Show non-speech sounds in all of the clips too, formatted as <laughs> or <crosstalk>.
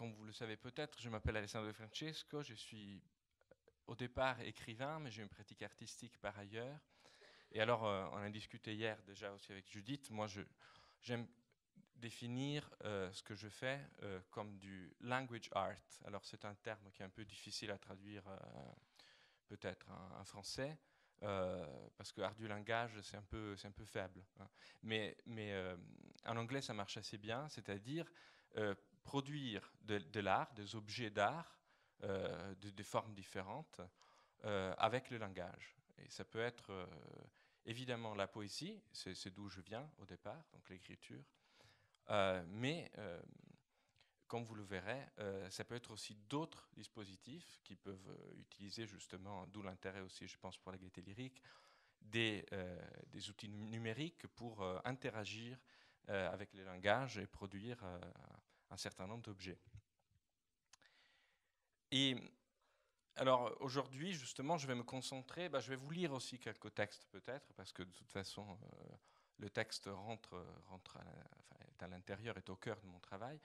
comme vous le savez peut-être, je m'appelle Alessandro Francesco, je suis euh, au départ écrivain, mais j'ai une pratique artistique par ailleurs. Et alors, euh, on a discuté hier déjà aussi avec Judith, moi j'aime définir euh, ce que je fais comme du language art. Alors c'est un terme qui est un peu difficile à traduire peut-être en, français, parce que art du langage, c'est un peu, un peu faible. Hein. Mais, mais en anglais, ça marche assez bien, c'est-à-dire produire de, l'art, des objets d'art, euh, des de, formes différentes, euh, avec le langage. Et ça peut être euh, évidemment la poésie, c'est d'où je viens au départ, donc l'écriture, mais comme vous le verrez, ça peut être aussi d'autres dispositifs qui peuvent utiliser justement, d'où l'intérêt aussi, je pense, pour la gaieté lyrique, des, des outils numériques pour interagir avec les langages et produire un certain nombre d'objets. Et alors aujourd'hui, justement, je vais me concentrer, bah, je vais vous lire aussi quelques textes peut-être, parce que de toute façon, euh, le texte rentre, rentre à, l'intérieur, est au cœur de mon travail,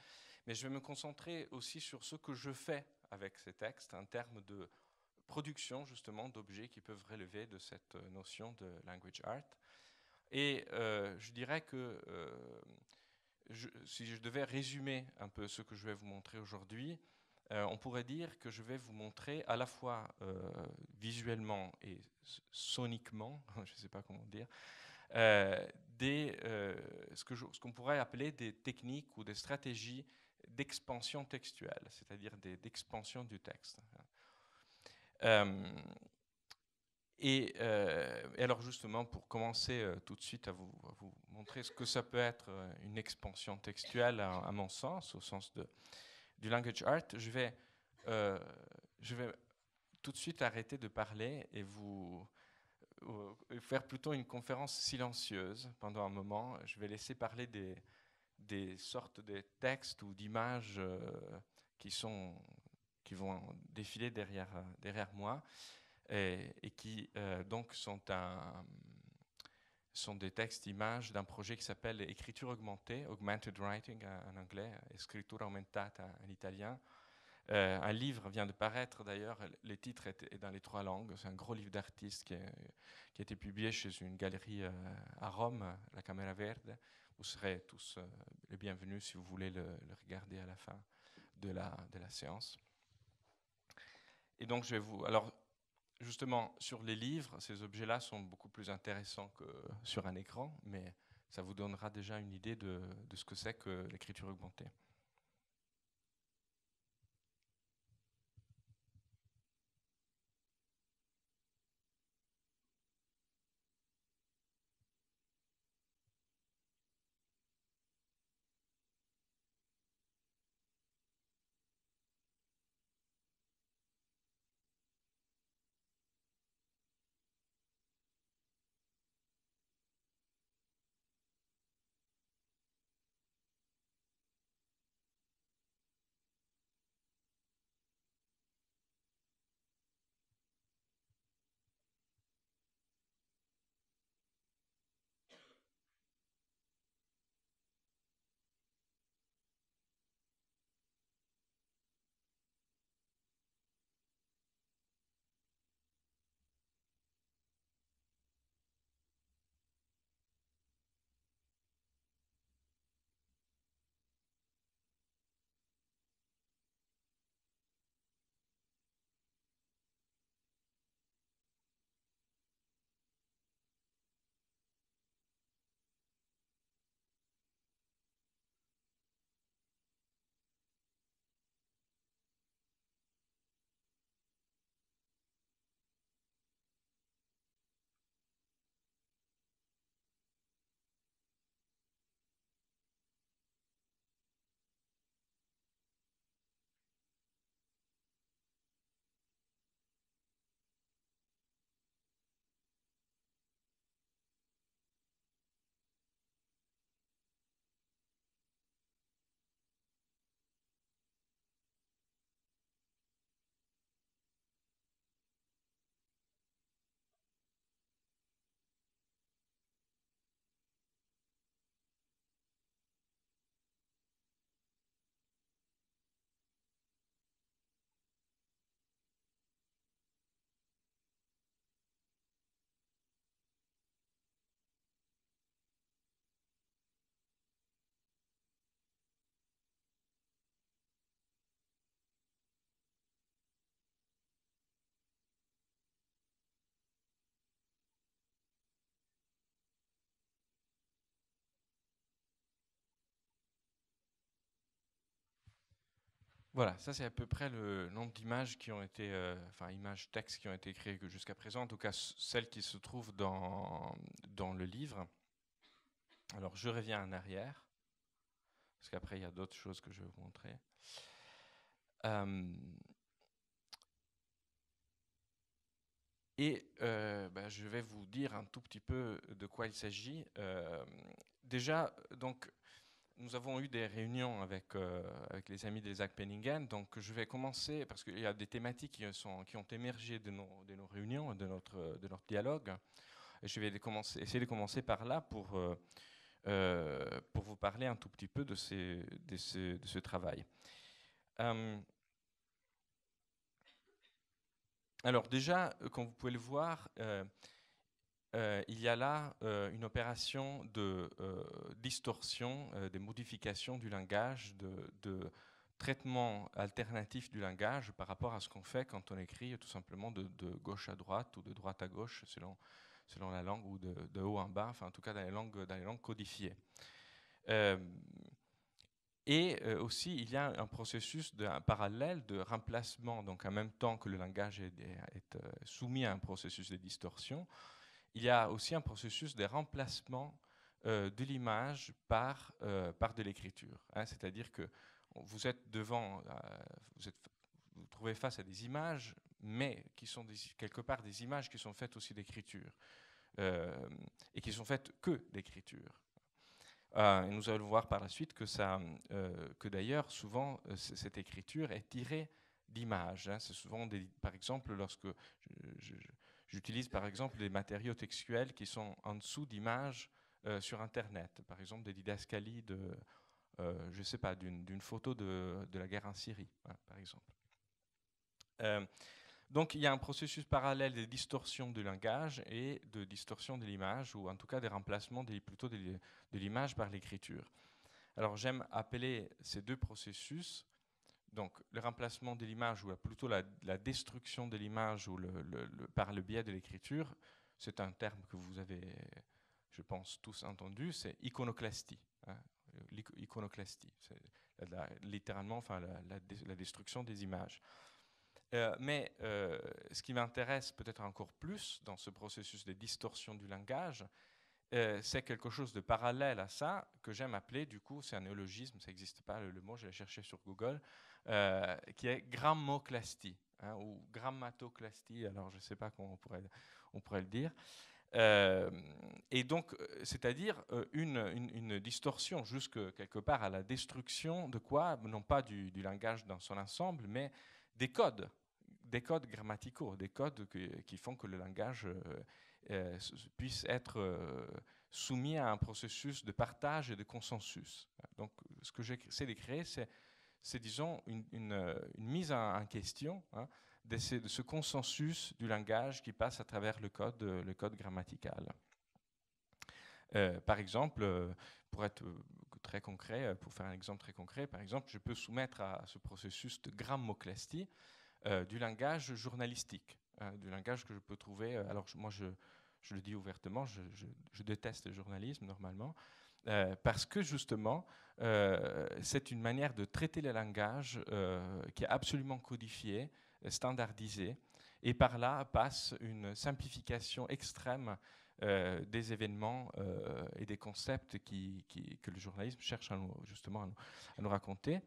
mais je vais me concentrer aussi sur ce que je fais avec ces textes en termes de production justement d'objets qui peuvent relever de cette euh, notion de language art. Et euh, je dirais que si je devais résumer un peu ce que je vais vous montrer aujourd'hui, euh, on pourrait dire que je vais vous montrer à la fois euh, visuellement et soniquement, <laughs> je ne sais pas comment dire, euh, des, ce qu'on pourrait appeler des techniques ou des stratégies d'expansion textuelle, c'est-à-dire d'expansion du texte. Euh, et, alors justement, pour commencer euh, tout de suite à vous, montrer ce que ça peut être euh, une expansion textuelle, à, mon sens, au sens de, du language art, je vais, je vais tout de suite arrêter de parler et vous faire plutôt une conférence silencieuse pendant un moment. Je vais laisser parler des, des sortes de textes ou d'images qui, sont, qui vont défiler derrière, derrière moi. Euh, et, qui euh, donc sont, un, sont des textes images d'un projet qui s'appelle Écriture augmentée, Augmented Writing en anglais, Escritura aumentata en italien, euh, un livre vient de paraître d'ailleurs, le titre est, dans les trois langues. C'est un gros livre d'artiste qui, a été publié chez une galerie à Rome, la Camera Verde. Vous serez tous les bienvenus si vous voulez le, regarder à la fin de la, de la, séance. Et donc je vais vous. Alors justement, sur les livres, ces objets-là sont beaucoup plus intéressants que sur un écran, mais ça vous donnera déjà une idée de, ce que c'est que l'écriture augmentée. Voilà, ça c'est à peu près le nombre d'images qui ont été, euh, enfin images textes qui ont été créées jusqu'à présent, en tout cas celles qui se trouvent dans, dans le livre. Alors je reviens en arrière, parce qu'après il y a d'autres choses que je vais vous montrer. Euh, et euh, ben, je vais vous dire un tout petit peu de quoi il s'agit. déjà, donc nous avons eu des réunions avec, euh, les amis des Penningen, donc je vais commencer parce qu'il y a des thématiques qui, sont, qui ont émergé de nos, de nos réunions, de notre, de dialogue. Et je vais commencer, essayer de commencer par là pour, euh, euh, pour vous parler un tout petit peu de, ces, de, ce travail. alors déjà, comme vous pouvez le voir, euh, il y a là euh, une opération de euh, distorsion, des modifications du langage, de, traitement alternatif du langage par rapport à ce qu'on fait quand on écrit tout simplement de, gauche à droite ou de droite à gauche selon, la langue ou de, haut en bas, enfin en tout cas dans les langues, dans les langues codifiées. Et aussi, il y a un processus parallèle de remplacement, donc en même temps que le langage est, soumis à un processus de distorsion, il y a aussi un processus de remplacement euh, de l'image par, euh, par de l'écriture. Hein. C'est-à-dire que vous êtes devant, euh, vous, êtes, vous, trouvez face à des images, mais qui sont quelque part des images qui sont faites aussi d'écriture, et qui sont faites que d'écriture. nous allons voir par la suite que, ça, que d'ailleurs, souvent, cette écriture est tirée d'images. Hein. C'est souvent, des, par exemple, lorsque je, J'utilise par exemple des matériaux textuels qui sont en dessous d'images euh, sur Internet, par exemple des didascalies de, euh, je sais pas, d'une photo de, la guerre en Syrie, hein, par exemple. Euh, donc il y a un processus parallèle des distorsions du langage et de distorsion de l'image, ou en tout cas des remplacements des, plutôt de l'image par l'écriture. Alors j'aime appeler ces deux processus donc le remplacement de l'image ou plutôt la, destruction de l'image ou le, par le biais de l'écriture, c'est un terme que vous avez, je pense, tous entendu, c'est iconoclastie. Hein. iconoclastie, c'est littéralement enfin, la, destruction des images. Euh, mais euh, ce qui m'intéresse peut-être encore plus dans ce processus de distorsion du langage, euh, c'est quelque chose de parallèle à ça que j'aime appeler, du coup, c'est un néologisme, ça n'existe pas le, mot, je l'ai cherché sur Google, euh, qui est grammoclastie hein, ou grammatoclastie, alors je ne sais pas comment on pourrait, on pourrait le dire. Euh, et donc, c'est-à-dire une, distorsion jusque quelque part à la destruction de quoi Non pas du, langage dans son ensemble, mais des codes, des codes grammaticaux, des codes qui font que le langage euh, puissent être euh, soumis à un processus de partage et de consensus. Donc, ce que j'essaie de créer, c'est, disons, euh, une, mise en, question hein, de, ce, consensus du langage qui passe à travers le code, le code grammatical. par exemple, pour être très concret, pour faire un exemple très concret, par exemple, je peux soumettre à ce processus de grammoclastie du langage journalistique. Euh, du langage que je peux trouver. Euh, alors moi, je, le dis ouvertement, je, déteste le journalisme normalement, euh, parce que justement, c'est une manière de traiter le langage qui est absolument codifiée, standardisée, et par là passe une simplification extrême des événements et des concepts que le journalisme cherche justement à nous raconter.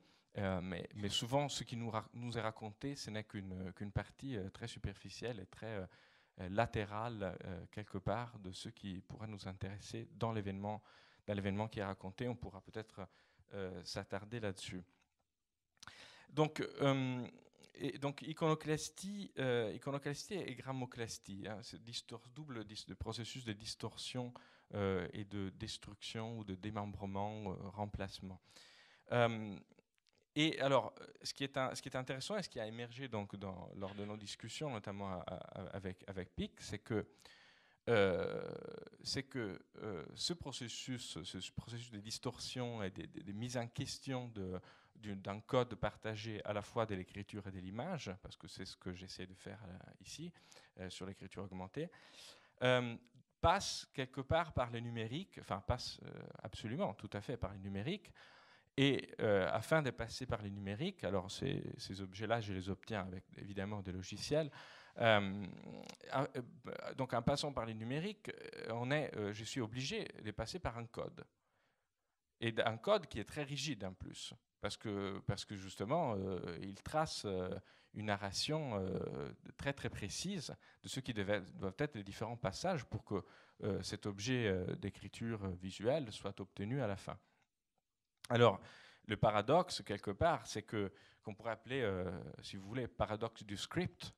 Euh, mais, souvent, ce qui nous, nous est raconté, ce n'est qu'une euh, partie euh, très superficielle et très latérale, quelque part, de ce qui pourrait nous intéresser dans l'événement qui est raconté. On pourra peut-être s'attarder là-dessus. Donc, donc, iconoclastie, et grammoclastie, hein, c'est double de processus de distorsion et de destruction ou de démembrement, remplacement. Et alors, euh, ce qui est, intéressant et ce qui a émergé donc lors de nos discussions, notamment avec, avec PIC, c'est que, euh, que euh, ce, processus, ce processus de distorsion et de, mise en question d'un code partagé à la fois de l'écriture et de l'image, parce que c'est ce que j'essaie de faire euh, ici, sur l'écriture augmentée, passe quelque part par le numérique, enfin passe absolument, tout à fait par le numérique, et euh, afin de passer par les numériques, alors ces, objets-là, je les obtiens avec évidemment des logiciels. Euh, ah, euh, bah, donc en passant par les numériques, on est, je suis obligé de passer par un code. Et un code qui est très rigide en plus, parce que, parce que justement, il trace une narration très très précise de ce qui devait, doivent être les différents passages pour que cet objet d'écriture visuelle soit obtenu à la fin. Alors, le paradoxe, quelque part, c'est que, qu'on pourrait appeler, euh, si vous voulez, paradoxe du script,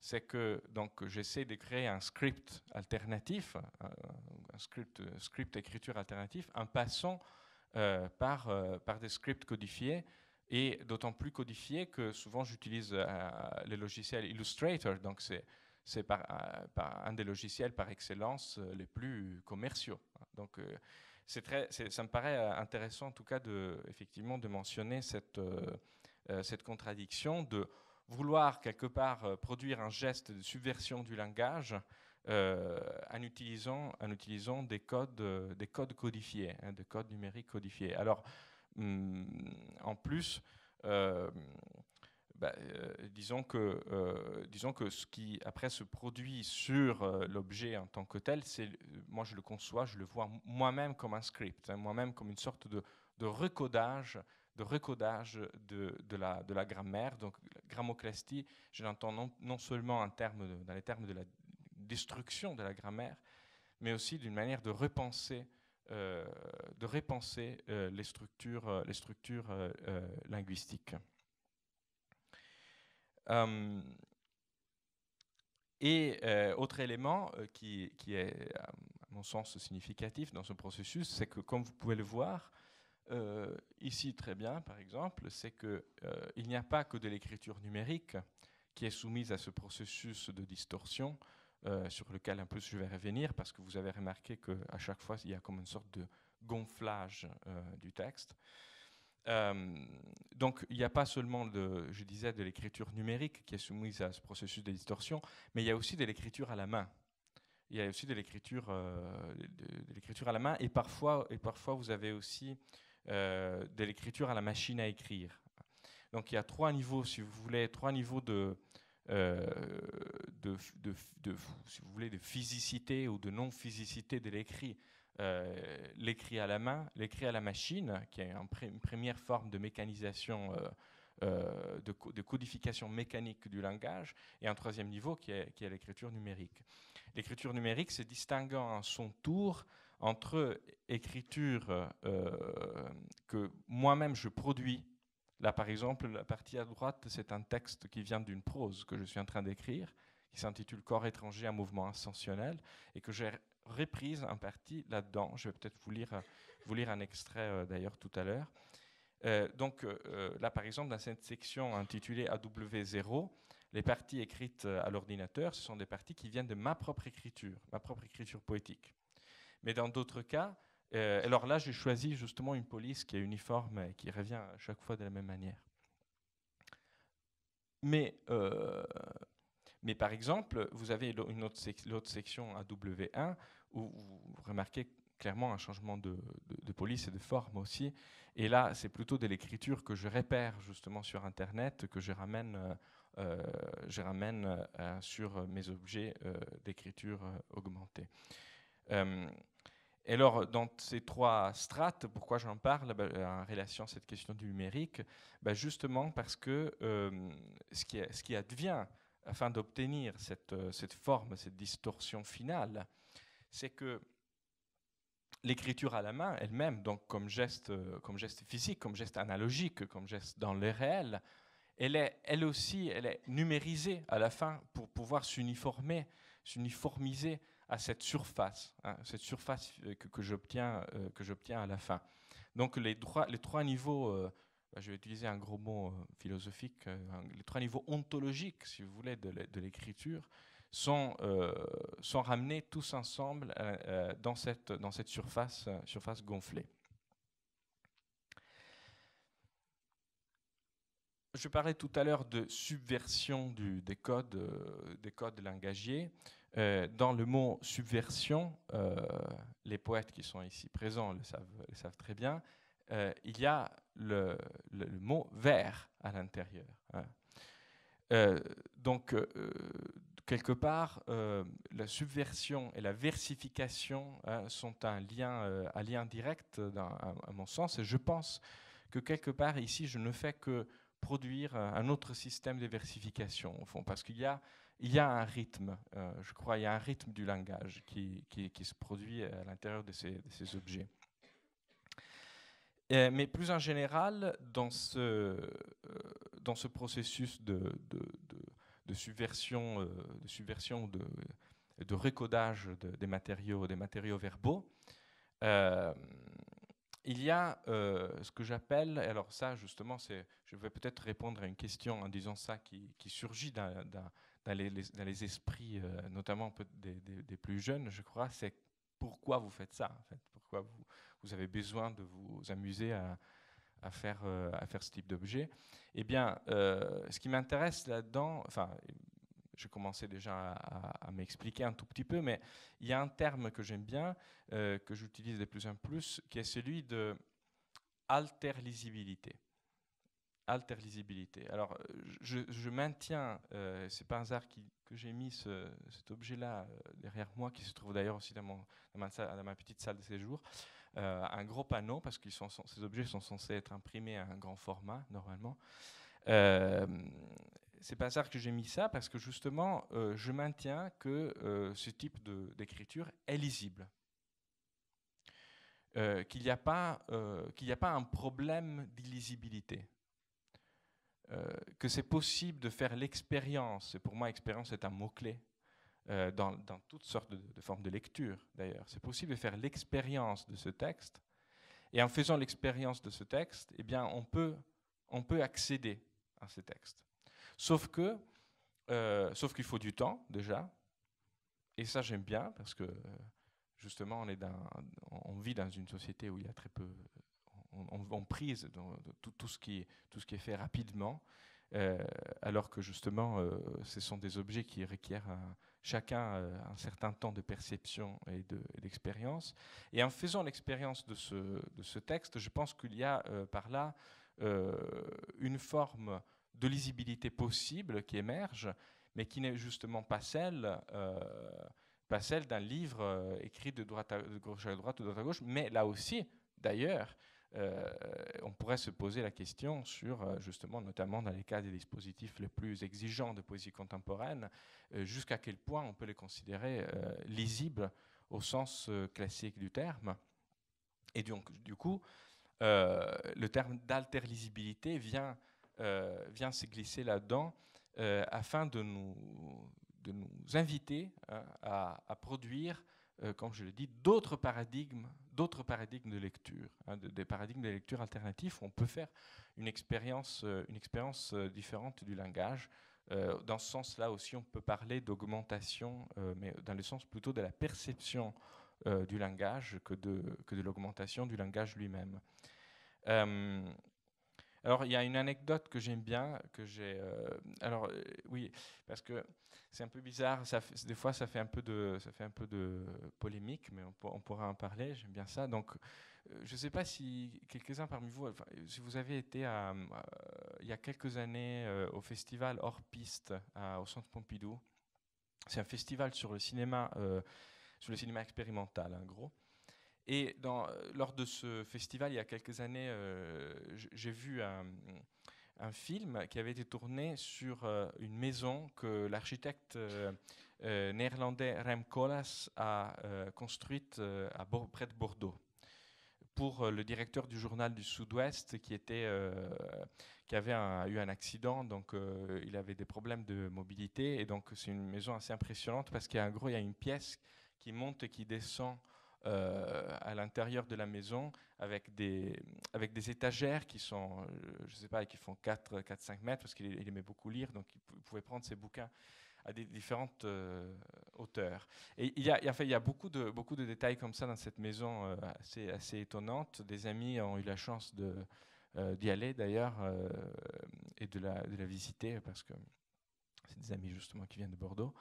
c'est que donc j'essaie de créer un script alternatif, euh, un script, script écriture alternatif, en passant euh, par, des scripts codifiés, et d'autant plus codifiés que souvent j'utilise les logiciels Illustrator, donc c'est un des logiciels par excellence les plus commerciaux. Donc, c'est très, ça me paraît euh, intéressant en tout cas de, effectivement, de mentionner cette, euh, euh, cette contradiction de vouloir quelque part produire un geste de subversion du langage en, utilisant, en utilisant des codes, des codes codifiés, hein, des codes numériques codifiés. Alors, hmm, en plus, bah, euh, disons, que, euh, disons que ce qui après se produit sur euh, l'objet en tant que tel, c'est, moi je le conçois, je le vois moi-même comme un script, hein, moi-même comme une sorte de, de recodage de recodage de, de, la, de la grammaire. Donc, la grammoclastie, je l'entends non, seulement en dans les termes de la destruction de la grammaire, mais aussi d'une manière de repenser, de repenser les structures, les structures linguistiques. Hum, et euh, autre élément euh, qui, qui, est, à mon sens, significatif dans ce processus, c'est que, comme vous pouvez le voir, euh, ici très bien, par exemple, c'est qu'il n'y a pas que de l'écriture numérique qui est soumise à ce processus de distorsion, sur lequel un peu je vais revenir, parce que vous avez remarqué qu'à chaque fois, il y a comme une sorte de gonflage du texte. Euh, donc il n'y a pas seulement, de, je disais, de l'écriture numérique qui est soumise à ce processus de distorsion, mais il y a aussi de l'écriture à la main. Il y a aussi de l'écriture, euh, de, l'écriture à la main, et parfois, et parfois vous avez aussi euh, de l'écriture à la machine à écrire. Donc il y a trois niveaux, si vous voulez, trois niveaux de, de, de, de si vous voulez, de physicité ou de non-physicité de l'écrit. Euh, l'écrit à la main, l'écrit à la machine, qui est une première forme de mécanisation, euh, euh, de, codification mécanique du langage, et un troisième niveau qui est, l'écriture numérique. L'écriture numérique se distinguant en son tour entre écriture que moi-même je produis. Là, par exemple, la partie à droite, c'est un texte qui vient d'une prose que je suis en train d'écrire, qui s'intitule Corps étranger un mouvement ascensionnel, et que j'ai reprise en partie là-dedans. Je vais peut-être vous lire, vous lire un extrait euh, d'ailleurs tout à l'heure. Euh, donc euh, là, par exemple, dans cette section intitulée AW0, les parties écrites à l'ordinateur, ce sont des parties qui viennent de ma propre écriture, ma propre écriture poétique. Mais dans d'autres cas, alors là, j'ai choisi justement une police qui est uniforme et qui revient à chaque fois de la même manière. Mais, mais par exemple, vous avez l'autre section AW1 où vous remarquez clairement un changement de, police et de forme aussi. Et là, c'est plutôt de l'écriture que je répère justement sur Internet, que je ramène, euh, euh, euh, sur mes objets d'écriture augmentée. et alors, dans ces trois strates, pourquoi j'en parle bah, en relation à cette question du numérique bah, Justement parce que ce qui, advient afin d'obtenir cette, forme, cette distorsion finale, c'est que l'écriture à la main elle-même, donc comme geste, euh, comme geste physique, comme geste analogique, comme geste dans le réel, elle est elle aussi, elle est numérisée à la fin pour pouvoir s'uniformer, s'uniformiser à cette surface, hein, cette surface euh, que, euh, que j'obtiens à la fin. Donc les, les trois niveaux, bah, je vais utiliser un gros mot philosophique, les trois niveaux ontologiques, si vous voulez, de l'écriture sont, euh, sont ramenés tous ensemble euh, euh, dans cette, dans cette surface, surface gonflée. Je parlais tout à l'heure de subversion du, des, codes, des codes langagiers. dans le mot subversion, les poètes qui sont ici présents le savent, savent très bien, il y a le, mot vert à l'intérieur. Hein. donc, quelque part, euh, la subversion et la versification hein, sont un lien, euh, un lien direct, à, mon sens. Et je pense que quelque part, ici, je ne fais que produire un autre système de versification, au fond, parce qu'il y a, il y a un rythme, euh, je crois, il y a un rythme du langage qui, qui, se produit à l'intérieur de ces, objets. mais plus en général, dans ce, dans ce processus de de subversion, euh, de, subversion de, de recodage des, matériaux, des matériaux verbaux. Euh, il y a euh, ce que j'appelle, alors ça justement, c'est je vais peut-être répondre à une question en disant ça qui, surgit dans, dans, les, esprits, notamment des, plus jeunes, je crois, c'est pourquoi vous faites ça Pourquoi vous, vous avez besoin de vous amuser à, à faire, euh, à faire ce type d'objet. Eh bien, euh, ce qui m'intéresse là-dedans, enfin, je commençais déjà à, m'expliquer un tout petit peu, mais il y a un terme que j'aime bien, euh, que j'utilise de plus en plus, qui est celui de alter lisibilité Alors, je, je maintiens, c'est pas un hasard que j'ai mis cet objet-là derrière moi, qui se trouve d'ailleurs aussi dans, mon, dans, ma, petite salle de séjour. Euh, un gros panneau, parce que ces objets sont censés être imprimés à un grand format, normalement. Euh, c'est pas ça que j'ai mis ça, parce que justement, euh, je maintiens que ce type d'écriture est lisible. qu'il n'y a, pas, qu'il a pas un problème d'illisibilité. que c'est possible de faire l'expérience, et pour moi expérience est un mot-clé, euh, dans, toutes sortes de, formes de lecture d'ailleurs. C'est possible de faire l'expérience de ce texte. Et en faisant l'expérience de ce texte, eh bien, on peut, on peut accéder à ces textes. Sauf que, euh, sauf qu'il faut du temps déjà. Et ça, j'aime bien parce que euh, justement, on, est dans, on vit dans une société où il y a très peu, on, prise tout, tout, ce qui, tout ce qui est fait rapidement. alors que justement, ce sont des objets qui requièrent un, chacun euh, un certain temps de perception et d'expérience. et en faisant l'expérience de ce, texte, je pense qu'il y a euh, par là euh, une forme de lisibilité possible qui émerge, mais qui n'est justement pas celle, pas celle d'un livre écrit de, droite à, de gauche à droite ou de droite à gauche, mais là aussi, d'ailleurs, euh, on pourrait se poser la question sur, euh, justement, notamment dans les cas des dispositifs les plus exigeants de poésie contemporaine, euh, jusqu'à quel point on peut les considérer lisibles au sens classique du terme. Et donc, du coup, le terme d'alterlisibilité vient, vient se glisser là-dedans afin de nous, de nous inviter hein, à, produire, comme je le dis, d'autres paradigmes d'autres paradigmes de lecture, hein, des paradigmes de lecture alternatifs. on peut faire une expérience, euh, une expérience euh, différente du langage. Euh, dans ce sens-là aussi, on peut parler d'augmentation, mais dans le sens plutôt de la perception du langage que de, que de l'augmentation du langage lui-même. Alors, il y a une anecdote que j'aime bien, que j'ai. Euh, alors, euh, oui, parce que c'est un peu bizarre. Ça des fois, ça fait un peu de, ça fait un peu de polémique, mais on, pourra en parler. J'aime bien ça. Donc, euh, je ne sais pas si quelques-uns parmi vous, si vous avez été à, il y a quelques années au festival Hors Piste au Centre Pompidou. C'est un festival sur le cinéma, sur le cinéma expérimental, en gros. Et dans, euh, lors de ce festival, il y a quelques années, euh, j'ai vu un, film qui avait été tourné sur euh, une maison que l'architecte néerlandais Rem Koolhaas a construite à près de Bordeaux pour le directeur du journal du Sud-Ouest qui, était, qui avait eu un accident, donc il avait des problèmes de mobilité. Et donc c'est une maison assez impressionnante parce qu'il gros, il y a une pièce qui monte et qui descend euh, à l'intérieur de la maison avec des, avec des étagères qui sont, euh, je sais pas, qui font 4-5 mètres, parce qu'il aimait beaucoup lire, donc il pouvait prendre ses bouquins à des différentes euh, hauteurs. Et il y a, il y a beaucoup, de, beaucoup de détails comme ça dans cette maison assez, assez étonnante. Des amis ont eu la chance d'y aller d'ailleurs et de la, de la visiter parce que c'est des amis justement qui viennent de Bordeaux.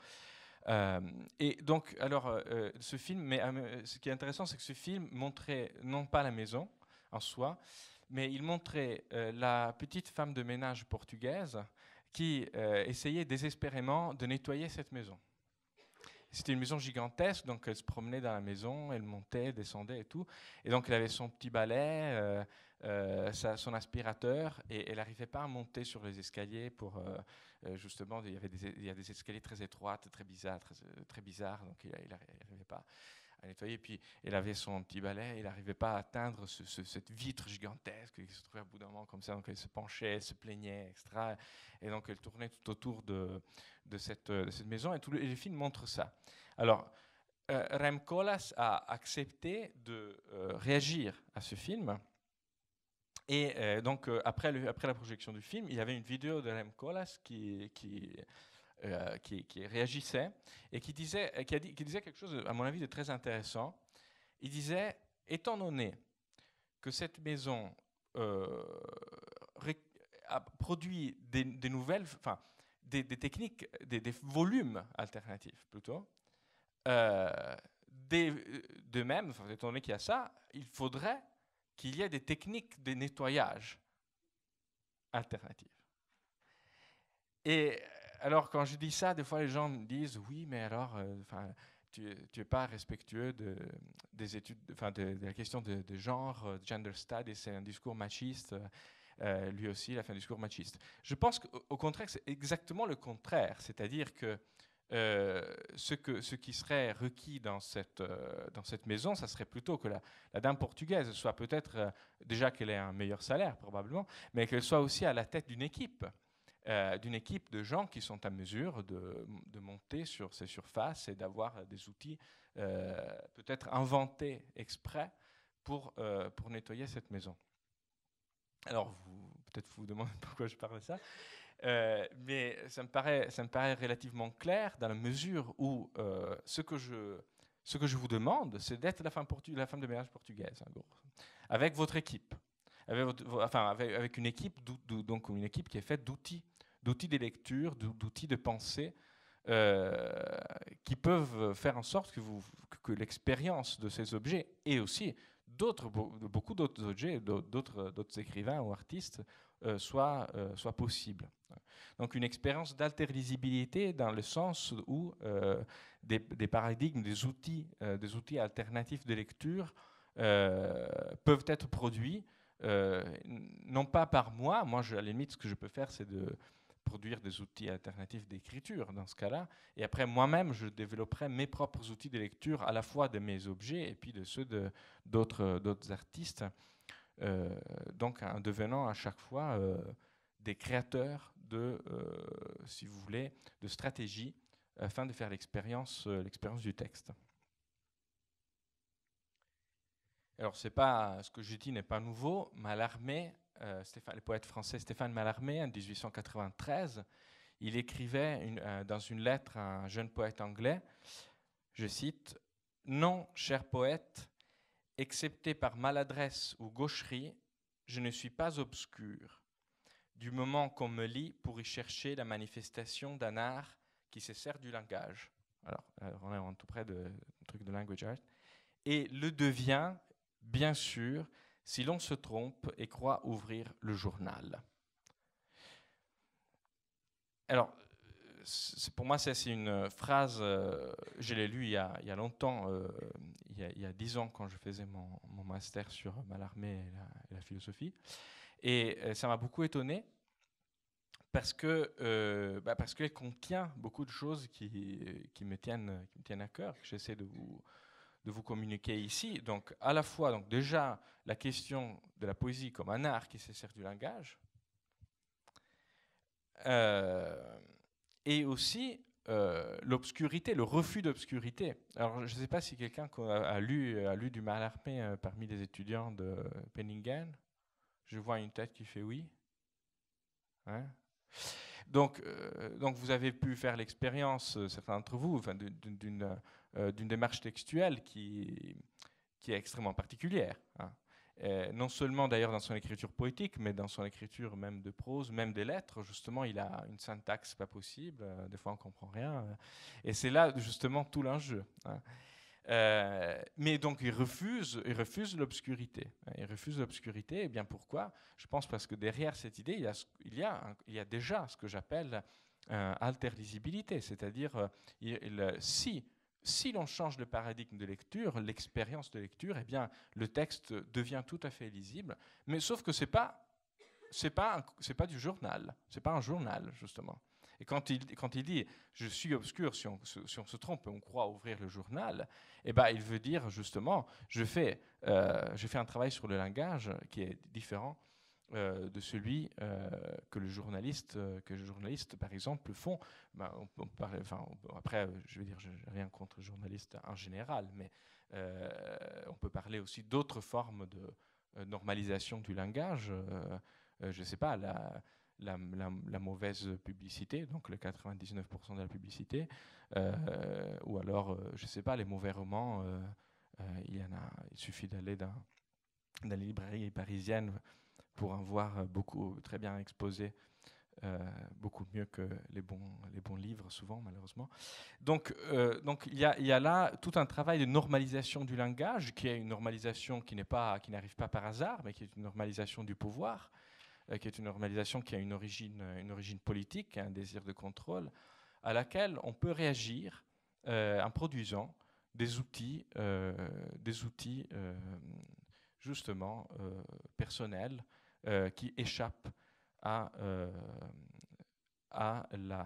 Euh, et donc, alors, euh, euh, ce film, mais ce qui est intéressant, c'est que ce film montrait non pas la maison en soi, mais il montrait la petite femme de ménage portugaise qui essayait désespérément de nettoyer cette maison. C'était une maison gigantesque, donc elle se promenait dans la maison, elle montait, descendait et tout. Et donc elle avait son petit balai, euh, son aspirateur et elle n'arrivait pas à monter sur les escaliers pour euh, euh, justement il y avait des, il y a des escaliers très étroits très bizarres très, bizarre donc il n'arrivait pas à nettoyer puis elle avait son petit balai il n'arrivait pas à atteindre cette vitre gigantesque qui se trouvait à bout d'un moment comme ça donc elle se penchait elle se plaignait etc et donc elle tournait tout autour de, de, cette, maison et tout le, le film montre ça alors Rem Koolhaas a accepté de réagir à ce film et euh, donc, euh, après, le, après la projection du film, il y avait une vidéo de Rem Koolhaas euh, qui, qui, réagissait et qui disait, qui, a dit, disait quelque chose, à mon avis, de très intéressant. Il disait, étant donné que cette maison a produit des, nouvelles, enfin, des, techniques, des, des, volumes alternatifs plutôt, de même, étant donné qu'il y a ça, il faudrait qu'il y ait des techniques de nettoyage alternatives. Et alors, quand je dis ça, des fois les gens me disent oui, mais alors, euh, enfin, tu n'es pas respectueux de, des études, de, de, la question de, de genre, euh, gender studies, c'est un discours machiste. Euh, lui aussi, il a fait un discours machiste. Je pense qu'au contraire, c'est exactement le contraire. C'est-à-dire que euh, ce, que, ce qui serait requis dans cette, euh, dans cette maison, ça serait plutôt que la, dame portugaise soit peut-être, euh, déjà qu'elle ait un meilleur salaire probablement, mais qu'elle soit aussi à la tête d'une équipe, d'une équipe de gens qui sont à mesure de, de monter sur ces surfaces et d'avoir des outils peut-être inventés exprès pour, pour nettoyer cette maison. Alors, peut-être vous vous demandez <laughs> pourquoi je parle de ça. Euh, mais ça me, paraît, ça me paraît relativement clair dans la mesure où euh, ce que je ce que je vous demande, c'est d'être la, la femme, de ménage portugaise, avec votre équipe, avec, enfin, avec, une équipe, donc une équipe qui est faite d'outils, d'outils de lecture, d'outils de pensée, euh, qui peuvent faire en sorte que, que l'expérience de ces objets est aussi d'autres, beaucoup d'autres objets, d'autres, d'autres écrivains ou artistes euh, soient, euh, possibles. Donc une expérience d'alterlisibilité dans le sens où euh, des, paradigmes, des outils, euh, des outils alternatifs de lecture peuvent être produits, non pas par moi, moi je, à la limite ce que je peux faire c'est de produire des outils alternatifs d'écriture dans ce cas-là. Et après, moi-même, je développerai mes propres outils de lecture, à la fois de mes objets et puis de ceux d'autres d'autres artistes. Euh, donc, en devenant à chaque fois euh, des créateurs de, euh, si vous voulez, de stratégies afin de faire l'expérience du texte. Alors, c'est pas, ce que je dis n'est pas nouveau, mais l'armée euh, le poète français Stéphane Mallarmé, en 1893, il écrivait euh, dans une lettre à un jeune poète anglais, je cite, Non, cher poète, excepté par maladresse ou gaucherie, je ne suis pas obscur, du moment qu'on me lit pour y chercher la manifestation d'un art qui se sert du langage. Alors, euh, on est en tout près de, truc de language art. Et le devient, bien sûr, si l'on se trompe et croit ouvrir le journal. Alors, pour moi, c'est une phrase, euh, je l'ai lue il y, a, longtemps, euh, il y a dix ans, quand je faisais mon, master sur Mallarmé et la, et la philosophie. Et euh, ça m'a beaucoup étonné parce que bah, parce qu'elle contient beaucoup de choses qui, qui, me tiennent, qui me tiennent à cœur, que j'essaie de vous, de vous communiquer ici. Donc, à la fois, donc déjà, la question de la poésie comme un art qui se sert du langage, euh, et aussi euh, l'obscurité, le refus d'obscurité. Alors, je ne sais pas si quelqu'un a, lu, a lu du Malarmé euh, parmi les étudiants de Penningen. Je vois une tête qui fait oui. Hein? donc, donc, vous avez pu faire l'expérience, certains d'entre vous, d'une euh, d'une démarche textuelle qui, qui, est extrêmement particulière. Hein. Euh, non seulement d'ailleurs dans son écriture poétique, mais dans son écriture même de prose, même des lettres, justement, il a une syntaxe pas possible, euh, des fois on ne comprend rien. Et c'est là justement tout l'enjeu. Hein. mais donc il refuse, il refuse l'obscurité. Hein. Il refuse l'obscurité. Et eh bien pourquoi Je pense parce que derrière cette idée, il y a, il y a, il y a déjà ce que j'appelle euh, lisibilité. c'est-à-dire si si l'on change le paradigme de lecture, l'expérience de lecture, eh bien, le texte devient tout à fait lisible, mais sauf que ce n'est pas, c'est pas, c'est pas du journal, c'est pas un journal, justement. Et quand il, quand il dit « je suis obscur si on, se trompe on croit ouvrir le journal eh ben, il veut dire justement « euh, je fais un travail sur le langage qui est différent euh, de celui euh, que le journaliste, euh, que journaliste par exemple, font. Ben, enfin, après, je veux dire, je, rien contre le journaliste en général, mais on peut parler aussi d'autres formes de normalisation du langage. je ne sais pas, la, la, mauvaise publicité, donc le 99% de la publicité, ou alors, je ne sais pas, les mauvais romans. il, y en a, il suffit d'aller dans, dans les librairies parisiennes pour en voir euh, beaucoup, euh, très bien exposé, euh, beaucoup mieux que les bons, les bons livres, souvent, malheureusement. Donc, donc il, y a, il y a là tout un travail de normalisation du langage, qui est une normalisation qui n'est pas, qui n'arrive pas par hasard, mais qui est une normalisation du pouvoir, qui est une normalisation qui a une origine, une origine politique, un désir de contrôle, à laquelle on peut réagir en produisant des outils, des outils justement personnels euh, qui échappent à, euh, euh,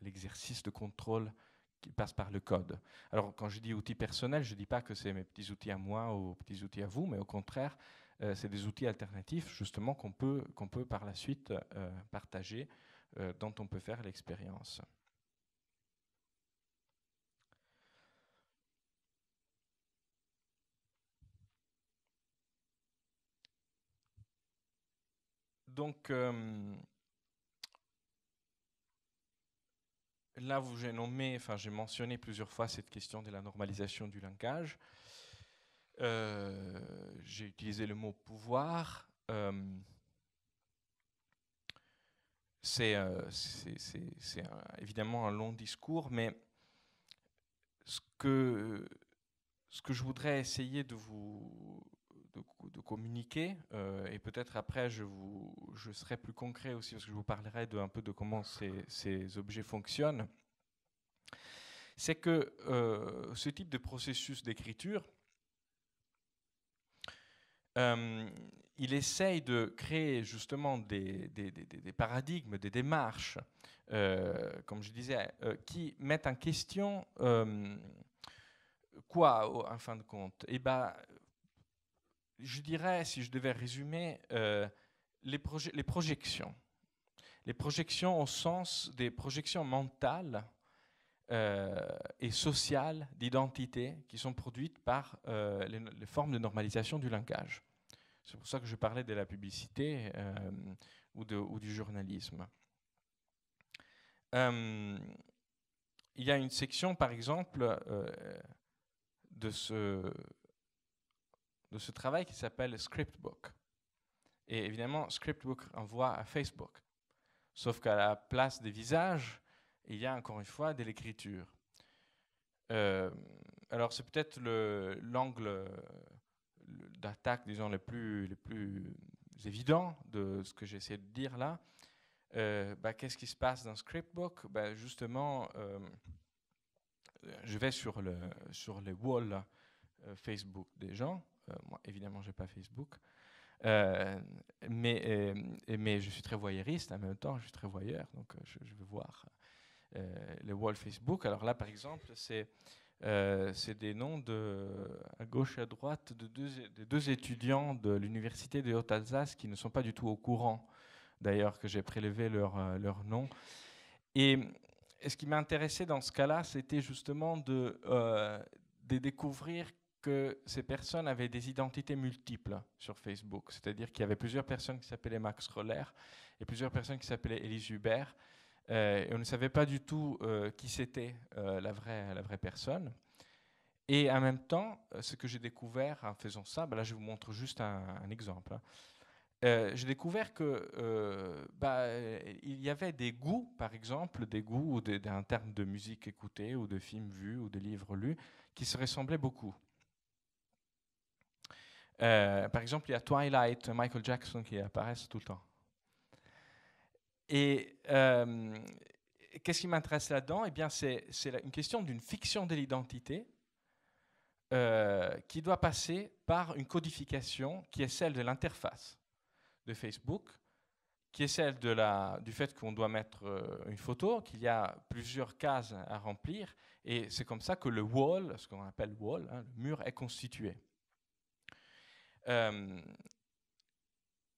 l'exercice de contrôle qui passe par le code. Alors quand je dis outils personnels, je ne dis pas que c'est mes petits outils à moi ou petits outils à vous, mais au contraire, c'est des outils alternatifs justement qu'on peut, qu'on peut par la suite partager, dont on peut faire l'expérience. Donc, euh, là, vous j'ai nommé, enfin, j'ai mentionné plusieurs fois cette question de la normalisation du langage. Euh, j'ai utilisé le mot pouvoir. Euh, c'est évidemment un long discours, mais ce que je voudrais essayer de vous, de, communiquer. Euh, et peut-être après, je, vous, serai plus concret aussi, parce que je vous parlerai de, un peu de comment ces, objets fonctionnent. C'est que euh, ce type de processus d'écriture, euh, il essaye de créer justement des, des paradigmes, des démarches, comme je disais, qui mettent en question quoi, en fin de compte et eh ben, je dirais, si je devais résumer, euh, les, les, projections. Les projections au sens des projections mentales euh, et sociales d'identité qui sont produites par euh, les, formes de normalisation du langage. C'est pour ça que je parlais de la publicité ou, de, ou, du journalisme. il y a une section, par exemple, de ce de ce travail qui s'appelle Scriptbook. Et évidemment, Scriptbook envoie à Facebook. Sauf qu'à la place des visages, il y a encore une fois de l'écriture. Euh, alors c'est peut-être l'angle d'attaque, disons, le plus, le plus évident de ce que j'essaie de dire là. Euh, bah, Qu'est-ce qui se passe dans Scriptbook bah, Justement, euh, je vais sur le, sur les walls Facebook des gens euh, moi, évidemment, j'ai pas Facebook. Euh, mais, euh, mais je suis très voyeuriste en même temps, je suis très voyeur, donc je, veux voir le Wall Facebook. Alors là, par exemple, c'est des noms de, à gauche et à droite de deux, étudiants de l'université de Haute-Alsace qui ne sont pas du tout au courant, d'ailleurs, que j'ai prélevé leur, leur nom. Et, ce qui m'intéressait dans ce cas-là, c'était justement de, de découvrir que ces personnes avaient des identités multiples sur Facebook. C'est-à-dire qu'il y avait plusieurs personnes qui s'appelaient Max Roller et plusieurs personnes qui s'appelaient Elise Hubert. Euh, et on ne savait pas du tout euh, qui c'était euh, la, vraie, la vraie personne. Et en même temps, ce que j'ai découvert en faisant ça, ben là je vous montre juste un, exemple. Hein. j'ai découvert que bah, il y avait des goûts, par exemple, des goûts d'un terme de musique écoutée ou de films vus ou de livres lus, qui se ressemblaient beaucoup. Euh, par exemple, il y a Twilight, Michael Jackson qui apparaissent tout le temps. Et euh, qu'est-ce qui m'intéresse là-dedans Eh bien, c'est une question d'une fiction de l'identité euh, qui doit passer par une codification qui est celle de l'interface de Facebook, qui est celle du fait qu'on doit mettre une photo, qu'il y a plusieurs cases à remplir, et c'est comme ça que le wall, ce qu'on appelle wall, hein, le mur, est constitué. Euh,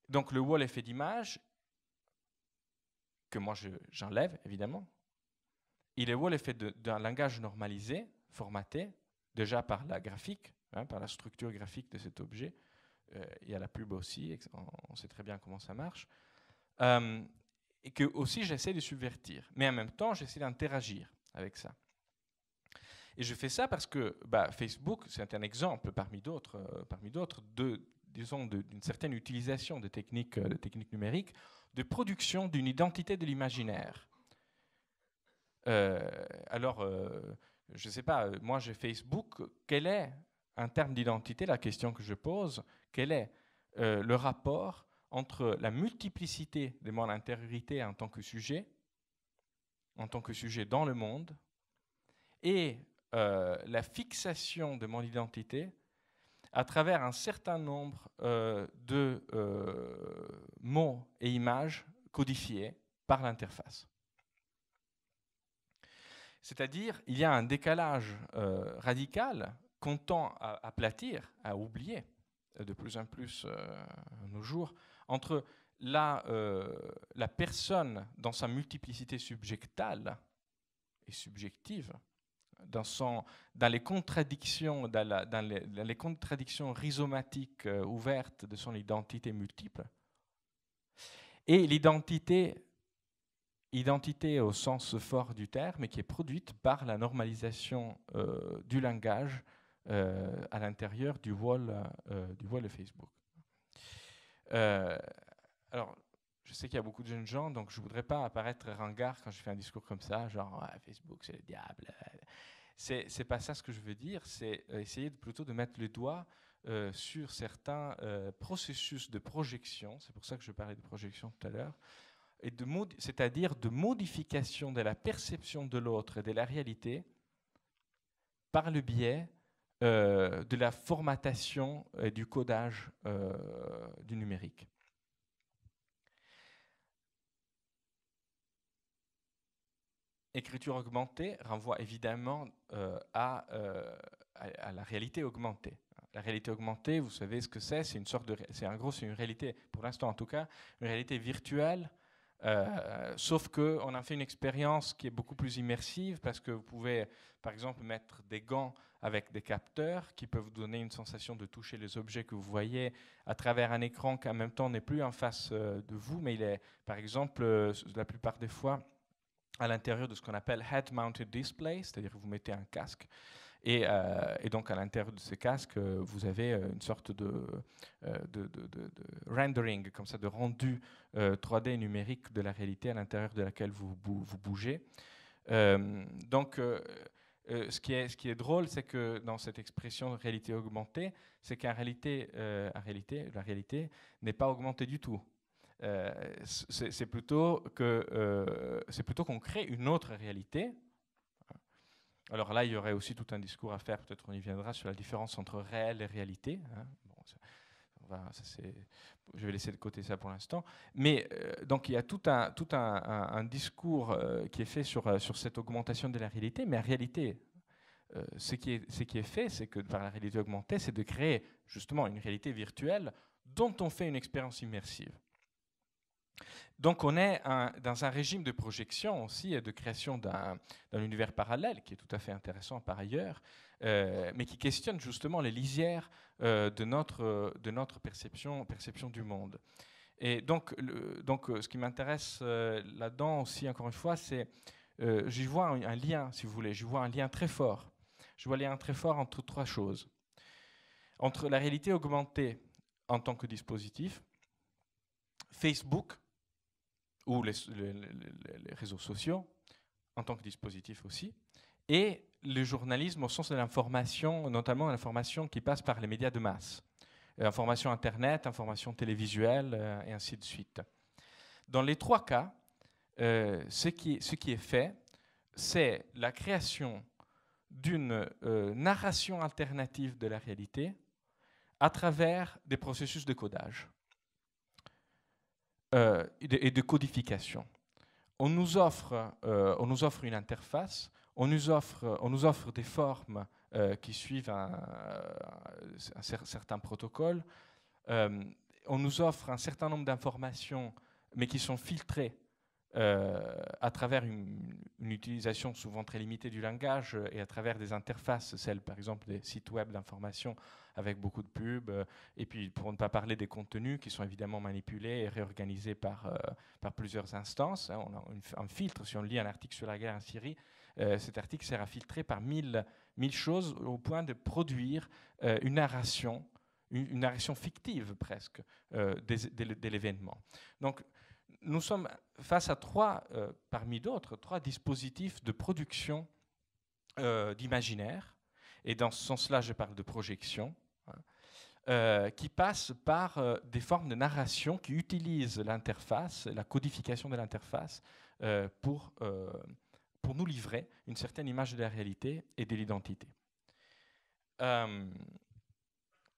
donc le wall effet d'image, que moi j'enlève évidemment, il est wall effet d'un langage normalisé, formaté, déjà par la graphique, hein, par la structure graphique de cet objet. il y a la pub aussi, on, sait très bien comment ça marche. Euh, et que aussi j'essaie de subvertir. Mais en même temps, j'essaie d'interagir avec ça. Et je fais ça parce que bah, Facebook, c'est un exemple parmi d'autres, euh, parmi d'autres, de, disons, d'une certaine utilisation de techniques, euh, de techniques numériques, de production d'une identité de l'imaginaire. Euh, alors, je ne sais pas, moi j'ai Facebook, quel est, en termes d'identité, la question que je pose, quel est le rapport entre la multiplicité de mon intériorité en tant que sujet, en tant que sujet dans le monde, et euh, la fixation de mon identité à travers un certain nombre euh, de euh, mots et images codifiés par l'interface. C'est-à-dire, il y a un décalage radical qu'on tend à aplatir, à oublier de plus en plus nos jours, entre la personne dans sa multiplicité subjectale et subjective dans, son, dans, les contradictions, dans, les, contradictions rhizomatiques euh, ouvertes de son identité multiple, et l'identité, identité au sens fort du terme, qui est produite par la normalisation euh, du langage euh, à l'intérieur du voile du voile de Facebook. alors, je sais qu'il y a beaucoup de jeunes gens, donc je voudrais pas apparaître ringard quand je fais un discours comme ça, genre Facebook c'est le diable. C'est n'est pas ça ce que je veux dire. C'est euh, essayer de, plutôt de mettre le doigt euh, sur certains euh, processus de projection. C'est pour ça que je parlais de projection tout à l'heure. Et de c'est-à-dire de modification de la perception de l'autre et de la réalité par le biais de la formatation et du codage du numérique. écriture augmentée renvoie évidemment euh, euh, à, à, la réalité augmentée. La réalité augmentée, vous savez ce que c'est, c'est une sorte de, c'est en gros c'est une réalité, pour l'instant en tout cas, une réalité virtuelle. Euh, sauf qu'on a fait une expérience qui est beaucoup plus immersive parce que vous pouvez, par exemple, mettre des gants avec des capteurs qui peuvent vous donner une sensation de toucher les objets que vous voyez à travers un écran qui en même temps n'est plus en face de vous, mais il est, par exemple, la plupart des fois, à l'intérieur de ce qu'on appelle head-mounted display, c'est-à-dire que vous mettez un casque. Et, euh, donc, à l'intérieur de ce casque, euh, vous avez euh, une sorte de, de, rendering, comme ça, de rendu 3D numérique de la réalité à l'intérieur de laquelle vous, vous bougez. donc, ce qui, est, ce, qui est, drôle, c'est que dans cette expression réalité augmentée, c'est qu'en réalité, réalité, la réalité n'est pas augmentée du tout euh, euh, c'est plutôt qu'on crée une autre réalité. Alors là, il y aurait aussi tout un discours à faire, peut-être on y viendra, sur la différence entre réel et réalité. Hein. je vais laisser de côté ça pour l'instant. Mais euh, donc il y a tout un, tout un, discours qui est fait sur, sur cette augmentation de la réalité, mais en réalité, ce qui, est, ce, qui est, fait, c'est que par la réalité augmentée, c'est de créer justement une réalité virtuelle dont on fait une expérience immersive. Donc on est dans un régime de projection aussi et de création d'un, univers parallèle qui est tout à fait intéressant par ailleurs, euh, mais qui questionne justement les lisières euh, de notre, de notre perception, perception du monde. Et donc, donc euh, ce qui m'intéresse là-dedans aussi, encore une fois, c'est j'y vois un, un, lien, si vous voulez, j'y vois un lien très fort. Je vois un lien très fort entre trois choses. Entre la réalité augmentée en tant que dispositif, Facebook ou les, réseaux sociaux en tant que dispositif aussi, et le journalisme au sens de l'information, notamment l'information qui passe par les médias de masse, euh, information Internet, information télévisuelle, euh, et ainsi de suite. Dans les trois cas, euh, ce, qui, ce, qui, est fait, c'est la création d'une narration alternative de la réalité à travers des processus de codage. Euh, et, de, codification. On nous, offre, euh, on nous offre une interface, on nous offre, on nous offre des formes euh, qui suivent un, certain protocole, on nous offre un certain nombre d'informations, mais qui sont filtrées euh, à travers une, utilisation souvent très limitée du langage euh, et à travers des interfaces, celles par exemple des sites web d'information avec beaucoup de pubs, euh, et puis pour ne pas parler des contenus qui sont évidemment manipulés et réorganisés par, par plusieurs instances. Hein, on un filtre, si on lit un article sur la guerre en Syrie, cet article sera filtré par mille, mille choses au point de produire une narration une, narration fictive presque de, de l'événement. Donc nous sommes face à trois, euh, parmi d'autres, trois dispositifs de production euh, d'imaginaire, et dans ce sens-là, je parle de projection, hein, euh, qui passent par des formes de narration qui utilisent l'interface, la codification de l'interface, pour, pour nous livrer une certaine image de la réalité et de l'identité.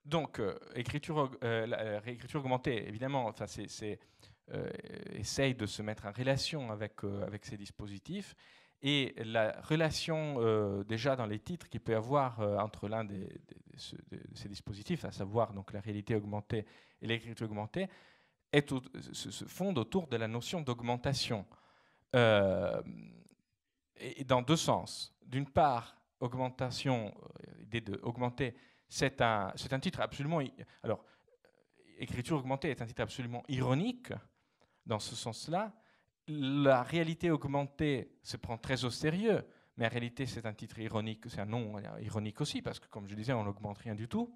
donc, écriture, réécriture augmentée, évidemment, c'est euh, essaye de se mettre en relation avec, euh, avec ces dispositifs. Et la relation euh, déjà dans les titres qu'il peut y avoir entre l'un de ces dispositifs, à savoir donc la réalité augmentée et l'écriture augmentée, est se, fonde autour de la notion d'augmentation. et, dans deux sens. D'une part, augmentation, l'idée d'augmenter, c'est un, un, titre absolument... Alors, écriture augmentée est un titre absolument ironique, dans ce sens-là, la réalité augmentée se prend très au sérieux, mais en réalité, c'est un titre ironique, c'est un nom ironique aussi, parce que comme je disais, on n'augmente rien du tout.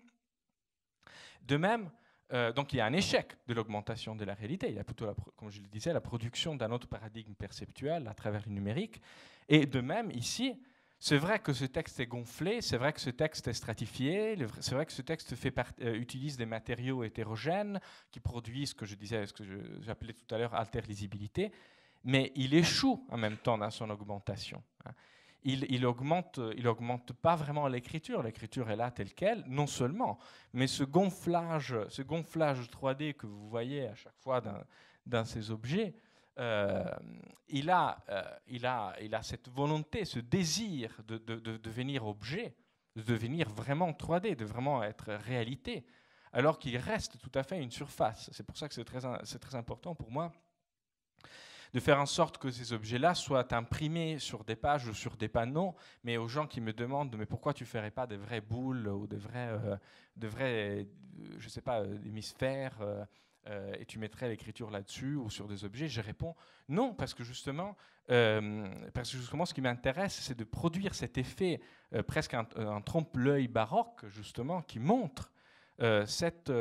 De même, euh, donc il y a un échec de l'augmentation de la réalité. Il y a plutôt, comme je le disais, la production d'un autre paradigme perceptuel à travers le numérique. Et de même, ici, c'est vrai que ce texte est gonflé, c'est vrai que ce texte est stratifié, c'est vrai que ce texte euh, utilise des matériaux hétérogènes qui produisent ce que je disais, ce que j'appelais tout à l'heure alterlisibilité, mais il échoue en même temps dans son augmentation. Hein. Il, il augmente, il augmente pas vraiment l'écriture. L'écriture est là telle quelle, non seulement, mais ce gonflage, ce gonflage 3D que vous voyez à chaque fois dans ces objets euh, il, a, euh, il, a, il a cette volonté, ce désir de, devenir objet, de devenir vraiment 3D, de vraiment être réalité, alors qu'il reste tout à fait une surface. C'est pour ça que c'est très, très important pour moi de faire en sorte que ces objets-là soient imprimés sur des pages ou sur des panneaux, mais aux gens qui me demandent mais pourquoi tu ne ferais pas des vraies boules ou des vrais, euh, de vrais je sais pas, hémisphères euh, et tu mettrais l'écriture là-dessus ou sur des objets Je réponds non, parce que justement, euh, parce que justement ce qui m'intéresse, c'est de produire cet effet euh, presque un, trompe-l'œil baroque, justement, qui montre cette,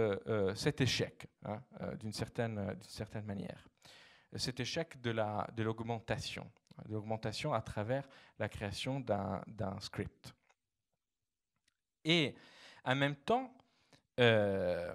cet échec, hein, d'une certaine, certaine manière. Cet échec de l'augmentation, la, hein, de l'augmentation à travers la création d'un script. Et en même temps, euh,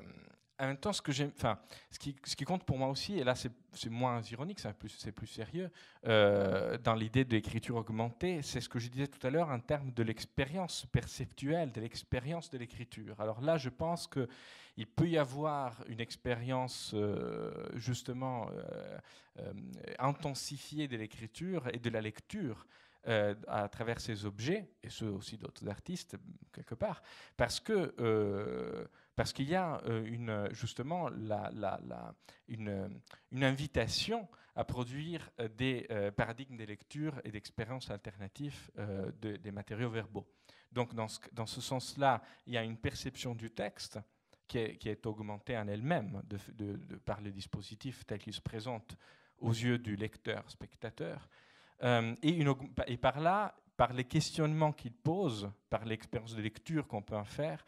en même temps, ce, que enfin, ce, qui, ce qui compte pour moi aussi, et là c'est, moins ironique, c'est plus, plus sérieux, euh, dans l'idée de l'écriture augmentée, c'est ce que je disais tout à l'heure en termes de l'expérience perceptuelle, de l'expérience de l'écriture. Alors là, je pense qu'il peut y avoir une expérience euh, justement euh, intensifiée de l'écriture et de la lecture à travers ces objets, et ceux aussi d'autres artistes, quelque part, parce que parce qu'il y a euh, une, euh, justement la, euh, une, invitation à produire des paradigmes de lecture et d'expériences alternatives des matériaux verbaux. Donc dans ce, dans ce sens-là, il y a une perception du texte qui est, augmentée en elle-même de, par le dispositif tel qu'il se présente aux yeux du lecteur, spectateur. et, une, et par là, par les questionnements qu'il pose, par l'expérience de lecture qu'on peut en faire,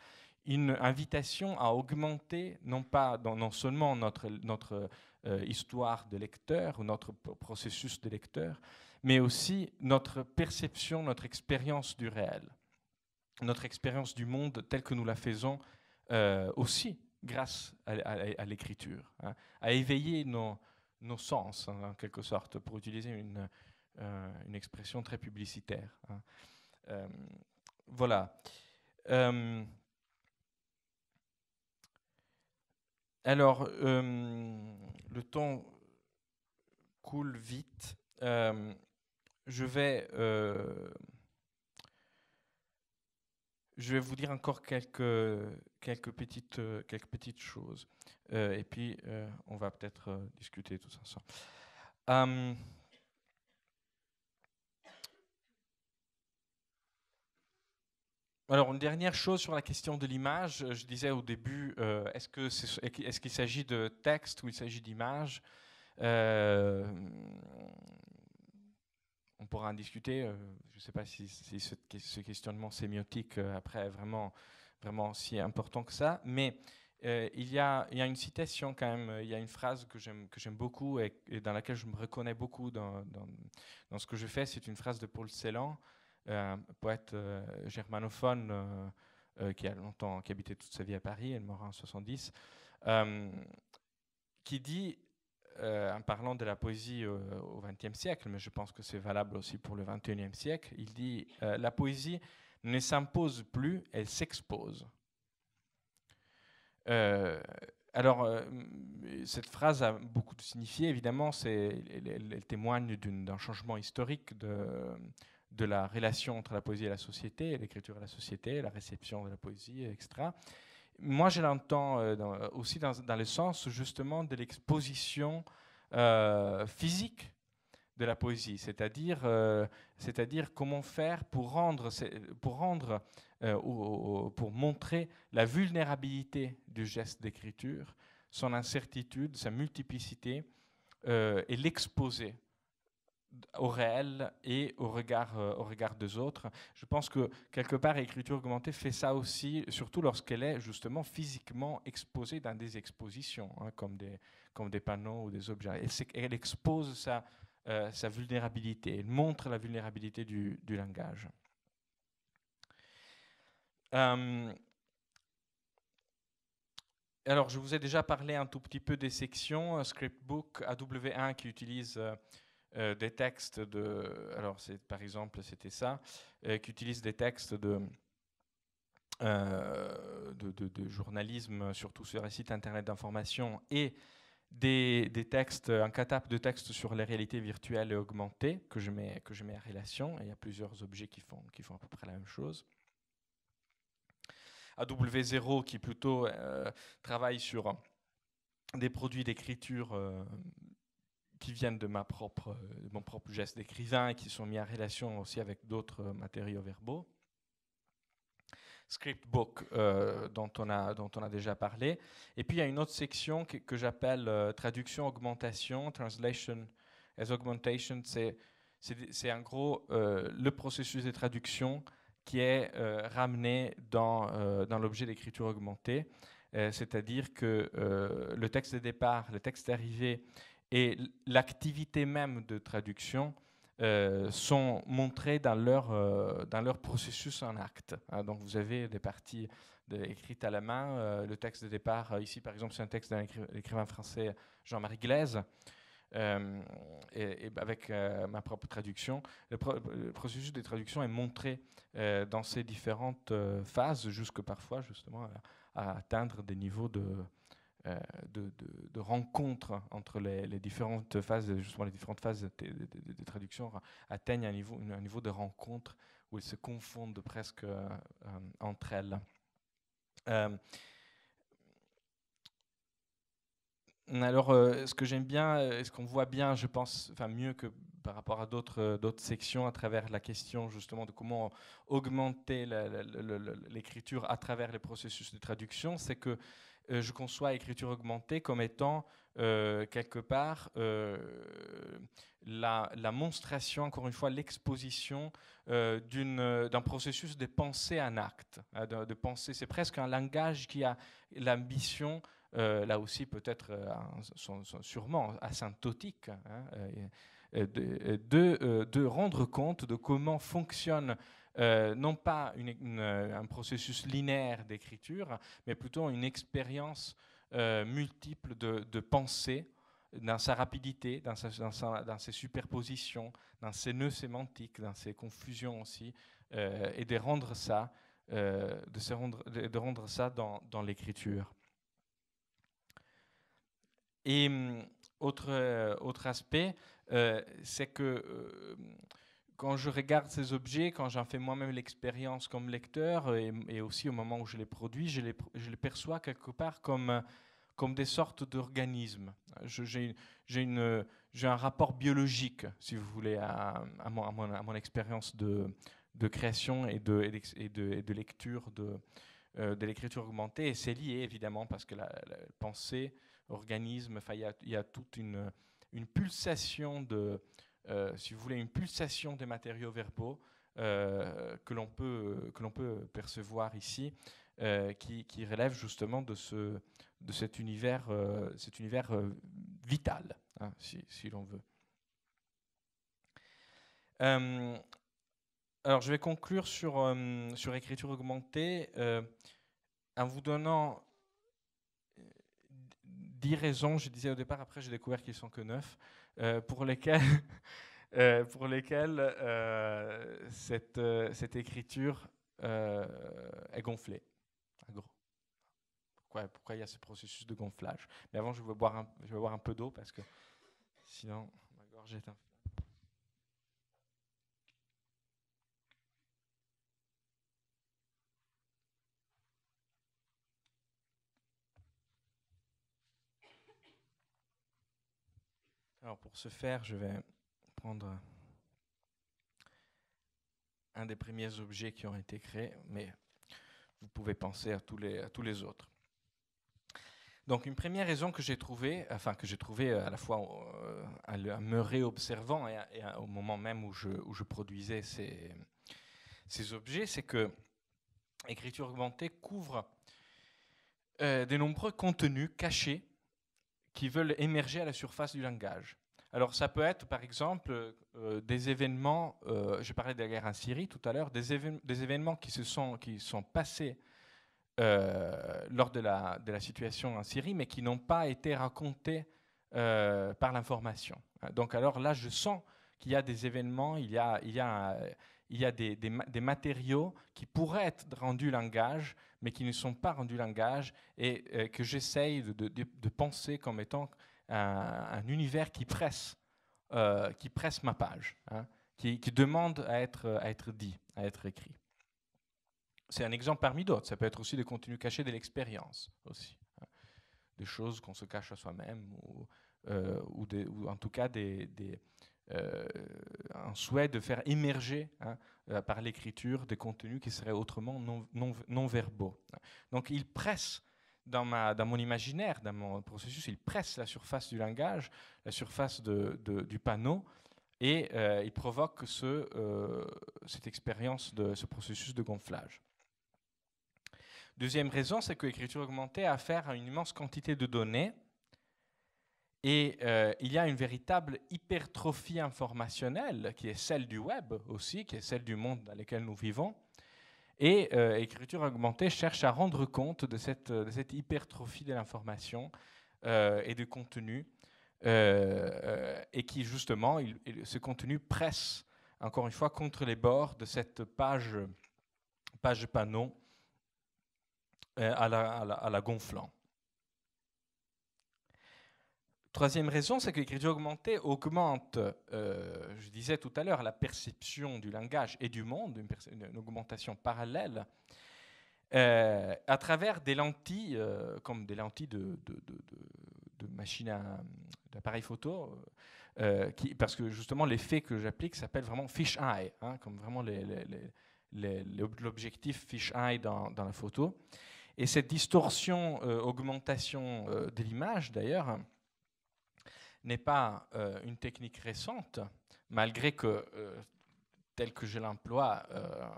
une invitation à augmenter, non, pas, non seulement notre, notre euh, histoire de lecteur ou notre processus de lecteur, mais aussi notre perception, notre expérience du réel, notre expérience du monde telle que nous la faisons euh, aussi grâce à, l'écriture, hein, à éveiller nos, nos sens, hein, en quelque sorte, pour utiliser une, euh, une expression très publicitaire. Hein. voilà. Alors, euh, le temps coule vite. Euh, je vais, euh, je vais vous dire encore quelques, petites, quelques petites choses. et puis, on va peut-être discuter tous ensemble. Alors, une dernière chose sur la question de l'image. Je disais au début, euh, est-ce qu'il s'agit de texte ou il s'agit d'image euh, On pourra en discuter. Euh, je ne sais pas si, ce, questionnement sémiotique après est vraiment, vraiment si important que ça. Mais il y, a, une citation quand même, il y a une phrase que j'aime beaucoup et, dans laquelle je me reconnais beaucoup dans, dans ce que je fais. C'est une phrase de Paul Celan un euh, poète euh, germanophone euh, qui a longtemps qui habitait toute sa vie à Paris, elle mourra en 70, qui dit en parlant de la poésie au XXe siècle, mais je pense que c'est valable aussi pour le XXIe siècle, il dit La poésie ne s'impose plus, elle s'expose. alors, cette phrase a beaucoup de signifié, évidemment, elle, elle, témoigne d'un changement historique de, de la relation entre la poésie et la société, l'écriture et la société, la réception de la poésie, etc. Moi, je l'entends euh, euh, aussi dans, le sens justement de l'exposition euh, physique de la poésie, c'est-à-dire comment faire pour rendre pour montrer la vulnérabilité du geste d'écriture, son incertitude, sa multiplicité et l'exposer au réel et au regard, euh, au regard des autres. Je pense que quelque part, l'écriture augmentée fait ça aussi, surtout lorsqu'elle est justement physiquement exposée dans des expositions, hein, comme, des, comme des panneaux ou des objets. Elle, expose sa, euh, sa vulnérabilité, elle montre la vulnérabilité du, du langage. Euh, alors, je vous ai déjà parlé un tout petit peu des sections, Scriptbook, AW1 qui utilise... Euh, des textes de. Alors, c'est, par exemple, c'était ça, euh, qui utilise des textes euh, de, de, journalisme, surtout sur les sites internet d'information, et des, textes, un catap de textes sur les réalités virtuelles et augmentées que je mets, que je mets en relation. Et il y a plusieurs objets qui font, qui font à peu près la même chose. AW0 qui plutôt travaille sur des produits d'écriture qui viennent de, ma propre, mon propre geste d'écrivain et qui sont mis en relation aussi avec d'autres euh, matériaux verbaux. Scriptbook euh, dont, on a, dont on a déjà parlé. Et puis il y a une autre section que, j'appelle euh, traduction, augmentation, translation as augmentation. C'est en gros le processus de traduction qui est ramené dans, dans l'objet d'écriture augmentée. C'est-à-dire que le texte de départ, le texte d'arrivée et l'activité même de traduction euh, sont montrées dans leur, euh, dans leur processus en acte. Hein. donc vous avez des parties écrites à la main. Euh, le texte de départ, ici par exemple, c'est un texte d'un écrivain français, Jean-Marie Glaise. avec ma propre traduction, le, processus de traduction est montré dans ces différentes phases, jusque parfois justement à atteindre des niveaux de, euh, de, de, rencontres entre les, différentes phases, justement les différentes phases de, traduction atteignent un niveau, un niveau de rencontre où elles se confondent presque euh, euh, entre elles. alors, ce que j'aime bien, ce qu'on voit bien, je pense, enfin mieux que par rapport à d'autres sections, à travers la question justement de comment augmenter l'écriture à travers les processus de traduction, c'est que euh, je conçois écriture augmentée comme étant euh, quelque part euh, la, monstration, encore une fois, l'exposition d'un processus de pensée en acte, hein, de, de C'est presque un langage qui a l'ambition là aussi peut-être sûrement asymptotique, hein, de, de, rendre compte de comment fonctionne euh, non pas euh, un processus linéaire d'écriture, mais plutôt une expérience euh, multiple de, pensée dans sa rapidité, dans, sa, dans, ses superpositions, dans ses nœuds sémantiques, dans ses confusions aussi, et de rendre ça, de, se rendre, de rendre ça dans, dans l'écriture. Et hum, autre, autre aspect, c'est que quand je regarde ces objets, quand j'en fais moi-même l'expérience comme lecteur euh, et, aussi au moment où je les produis, je les, perçois quelque part comme, comme des sortes d'organismes. J'ai un rapport biologique, si vous voulez, à, à mon, à mon, expérience de, de, création et de, et de, lecture de, euh, de l'écriture augmentée. Et c'est lié, évidemment, parce que la, pensée, organisme, il y, y, a toute une, une pulsation de euh, si vous voulez, une pulsation des matériaux verbaux euh, que l'on peut, peut percevoir ici, euh, qui, relève justement de, ce, de cet univers, cet univers vital, hein, si, l'on veut. alors je vais conclure sur, sur écriture augmentée en vous donnant 10 raisons, je disais au départ, après j'ai découvert qu'ils sont que neuf euh, pour lesquelles, <laughs> euh, pour euh, cette, cette, écriture est gonflée. Pourquoi, pourquoi il y a ce processus de gonflage Mais avant, je vais boire un, je vais boire un peu d'eau parce que sinon ma gorge est un Alors pour ce faire, je vais prendre un des premiers objets qui ont été créés, mais vous pouvez penser à tous les, à tous les autres. Donc une première raison que j'ai trouvée, enfin que j'ai trouvée euh, à la fois euh, à, me réobservant et, au moment même où je, produisais ces, objets, c'est que l'écriture augmentée couvre euh, des nombreux contenus cachés qui veulent émerger à la surface du langage. Alors ça peut être par exemple euh, des événements, euh, je parlais de la guerre en Syrie tout à l'heure, des, événements qui se sont, qui sont passés euh, lors de la, de la, situation en Syrie, mais qui n'ont pas été racontés par l'information. Donc alors là, je sens qu'il y a des événements, il y a, il y a il y a des, des, matériaux qui pourraient être rendus langage, mais qui ne sont pas rendus langage, et euh, que j'essaye de, penser comme étant un, univers qui presse, euh, qui presse ma page, hein, qui, demande à être, à être dit, à être écrit. C'est un exemple parmi d'autres. Ça peut être aussi des contenus cachés de l'expérience aussi, hein. des choses qu'on se cache à soi-même ou, euh, ou, en tout cas des euh, un souhait de faire émerger hein, euh, par l'écriture des contenus qui seraient autrement non, non, non verbaux. Donc il presse dans, ma, dans, mon imaginaire, dans mon processus, il presse la surface du langage, la surface de, du panneau, et euh, il provoque ce, cette expérience de ce processus de gonflage. Deuxième raison, c'est que l'écriture augmentée a affaire à une immense quantité de données et euh, il y a une véritable hypertrophie informationnelle qui est celle du web aussi, qui est celle du monde dans lequel nous vivons. Et euh, Écriture augmentée cherche à rendre compte de cette, cette hypertrophie de l'information euh, et du contenu, euh, et qui justement, ce contenu presse, encore une fois, contre les bords de cette page, page panneau à la, à, la, à la gonflant. Troisième raison, c'est que l'écriture augmentée augmente, euh, je disais tout à l'heure, la perception du langage et du monde, une, augmentation parallèle, euh, à travers des lentilles, euh, comme des lentilles de, de, machines à d'appareils photo, qui, parce que justement l'effet que j'applique s'appelle vraiment fish eye, hein, comme vraiment l'objectif fish eye dans, dans, la photo. Et cette distorsion, augmentation de l'image d'ailleurs, n'est pas euh, une technique récente, malgré que, euh, telle que je l'emploie, euh,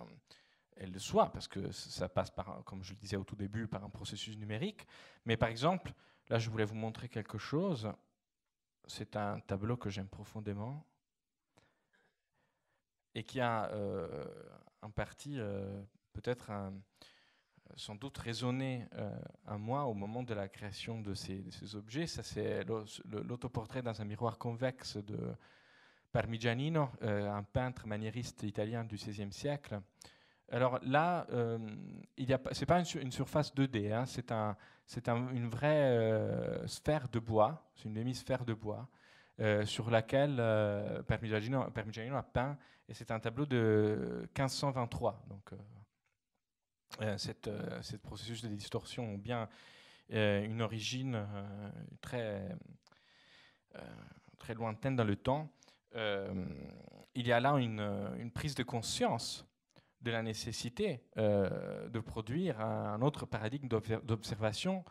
elle le soit, parce que ça passe, par, comme je le disais au tout début, par un processus numérique. Mais par exemple, là, je voulais vous montrer quelque chose. C'est un tableau que j'aime profondément et qui a en partie peut-être un sans doute résonné euh, à moi au moment de la création de ces, objets. Ça, c'est l'autoportrait dans un miroir convexe de Parmigianino, euh, un peintre maniériste italien du XVIe siècle. Alors là, euh, ce n'est pas une, surface 2D, hein. c'est un, une vraie sphère de bois, c'est une demi-sphère de bois, sur laquelle Parmigianino, Parmigianino, a peint, et c'est un tableau de 1523, donc euh, euh, cette, processus de distorsion ont bien euh, une origine très, très lointaine dans le temps, il y a là une, prise de conscience de la nécessité de produire un autre paradigme d'observation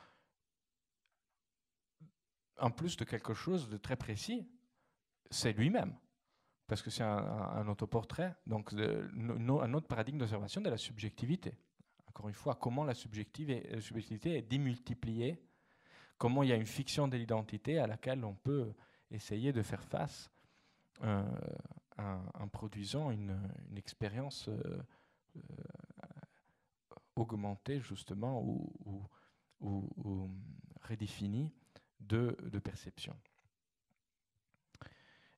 en plus de quelque chose de très précis, c'est lui-même, parce que c'est un, autoportrait, donc un autre paradigme d'observation de la subjectivité encore une fois, comment la, subjective euh, subjectivité est démultipliée, comment il y a une fiction de l'identité à laquelle on peut essayer de faire face euh, en, produisant une, expérience euh, augmentée justement ou, redéfinie de, perception.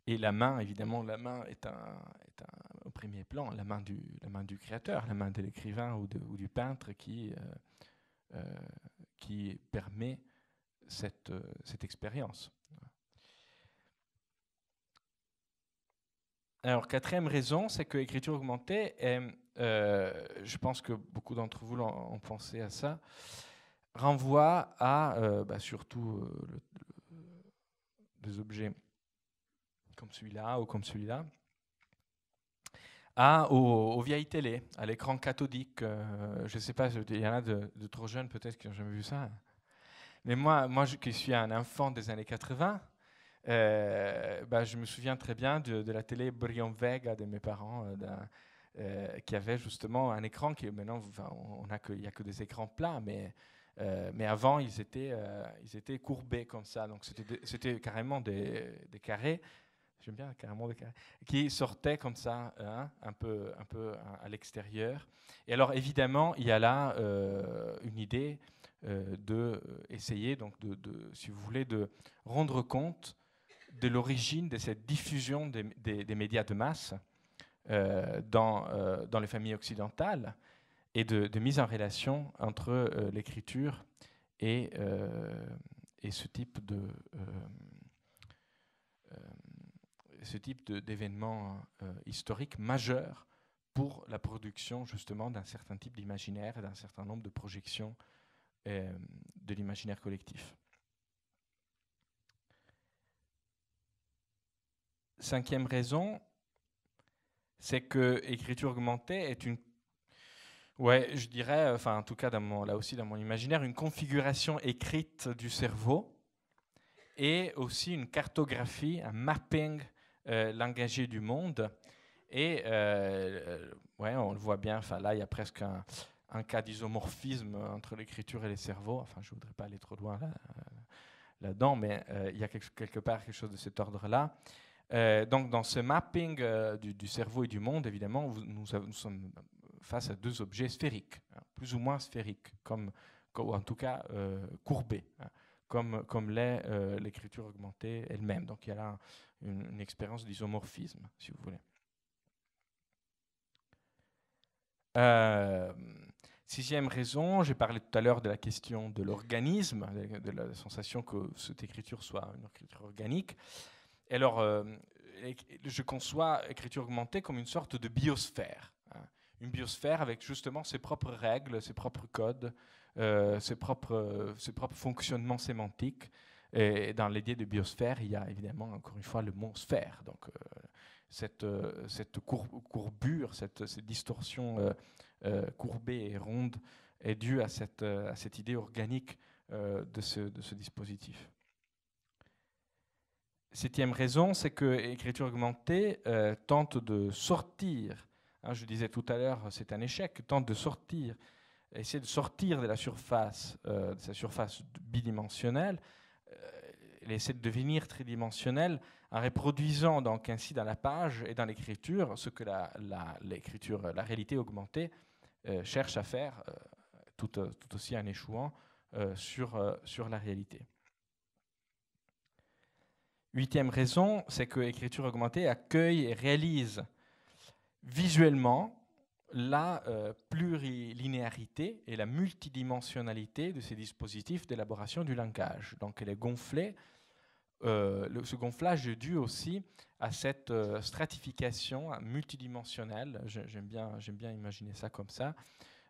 Et la main, évidemment, la main est un, est un premier plan la main du, créateur, la main de l'écrivain ou, du peintre qui, euh, euh, permet euh, cette, expérience. Alors, quatrième raison, c'est que l'écriture augmentée, je pense que beaucoup d'entre vous ont pensé à ça, renvoie à bah, surtout des objets comme celui-là ou comme celui-là, à, ah, aux, vieilles télé, à l'écran cathodique. Euh, je ne sais pas, il y en a de, trop jeunes peut-être qui n'ont jamais vu ça. Mais moi, moi qui suis un enfant des années 80, euh, bah, je me souviens très bien de, la télé Brion Vega de mes parents, euh, qui avait justement un écran qui maintenant, on a il n'y a que des écrans plats, mais, mais avant, ils étaient, ils étaient courbés comme ça. Donc c'était carrément des, des carrés J'aime bien carrément qui sortait comme ça, euh, hein, un peu, un peu euh, à l'extérieur. Et alors évidemment, il y a là euh, une idée euh, de essayer, donc de, si vous voulez, de rendre compte de l'origine de cette diffusion des, médias de masse dans, dans les familles occidentales et de, mise en relation entre l'écriture et ce type de ce type d'événement euh, historique majeur pour la production justement d'un certain type d'imaginaire et d'un certain nombre de projections euh, de l'imaginaire collectif. Cinquième raison, c'est que écriture augmentée est une Ouais, je dirais, enfin en tout cas là aussi dans mon imaginaire, une configuration écrite du cerveau et aussi une cartographie, un mapping euh, l'engagé du monde. Et euh, euh, ouais, on le voit bien, enfin, là, il y a presque un, cas d'isomorphisme entre l'écriture et les cerveaux. Enfin, je ne voudrais pas aller trop loin là, là-dedans, mais il y a quelque, part quelque chose de cet ordre-là. donc, dans ce mapping du, cerveau et du monde, évidemment, nous, sommes face à deux objets sphériques, hein, plus ou moins sphériques, comme, ou en tout cas courbés, hein, comme, comme l'est l'écriture augmentée elle-même. Donc, il y a là une, expérience d'isomorphisme, si vous voulez. Euh, sixième raison, j'ai parlé tout à l'heure de la question de l'organisme, de la sensation que cette écriture soit une écriture organique. alors, euh, je conçois l'écriture augmentée comme une sorte de biosphère. Hein. une biosphère avec justement ses propres règles, ses propres codes, euh, ses propres fonctionnements sémantiques. Et dans l'idée de biosphère, il y a évidemment encore une fois le mot sphère. Donc euh, cette, euh, courbure, cette, distorsion euh, courbée et ronde est due à cette, idée organique de ce, dispositif. Septième raison, c'est que l'écriture augmentée tente de sortir, hein, je disais tout à l'heure, c'est un échec, tente de sortir, essayer de sortir de la surface, de sa surface bidimensionnelle, elle essaie de devenir tridimensionnelle en reproduisant donc ainsi dans la page et dans l'écriture ce que la, la réalité augmentée euh, cherche à faire, euh, euh, tout, aussi en échouant sur, sur la réalité. Huitième raison, c'est que l'écriture augmentée accueille et réalise visuellement la euh, plurilinéarité et la multidimensionnalité de ces dispositifs d'élaboration du langage. Donc elle est gonflée. Euh, ce gonflage est dû aussi à cette euh, stratification hein, multidimensionnelle, j'aime bien, imaginer ça comme ça,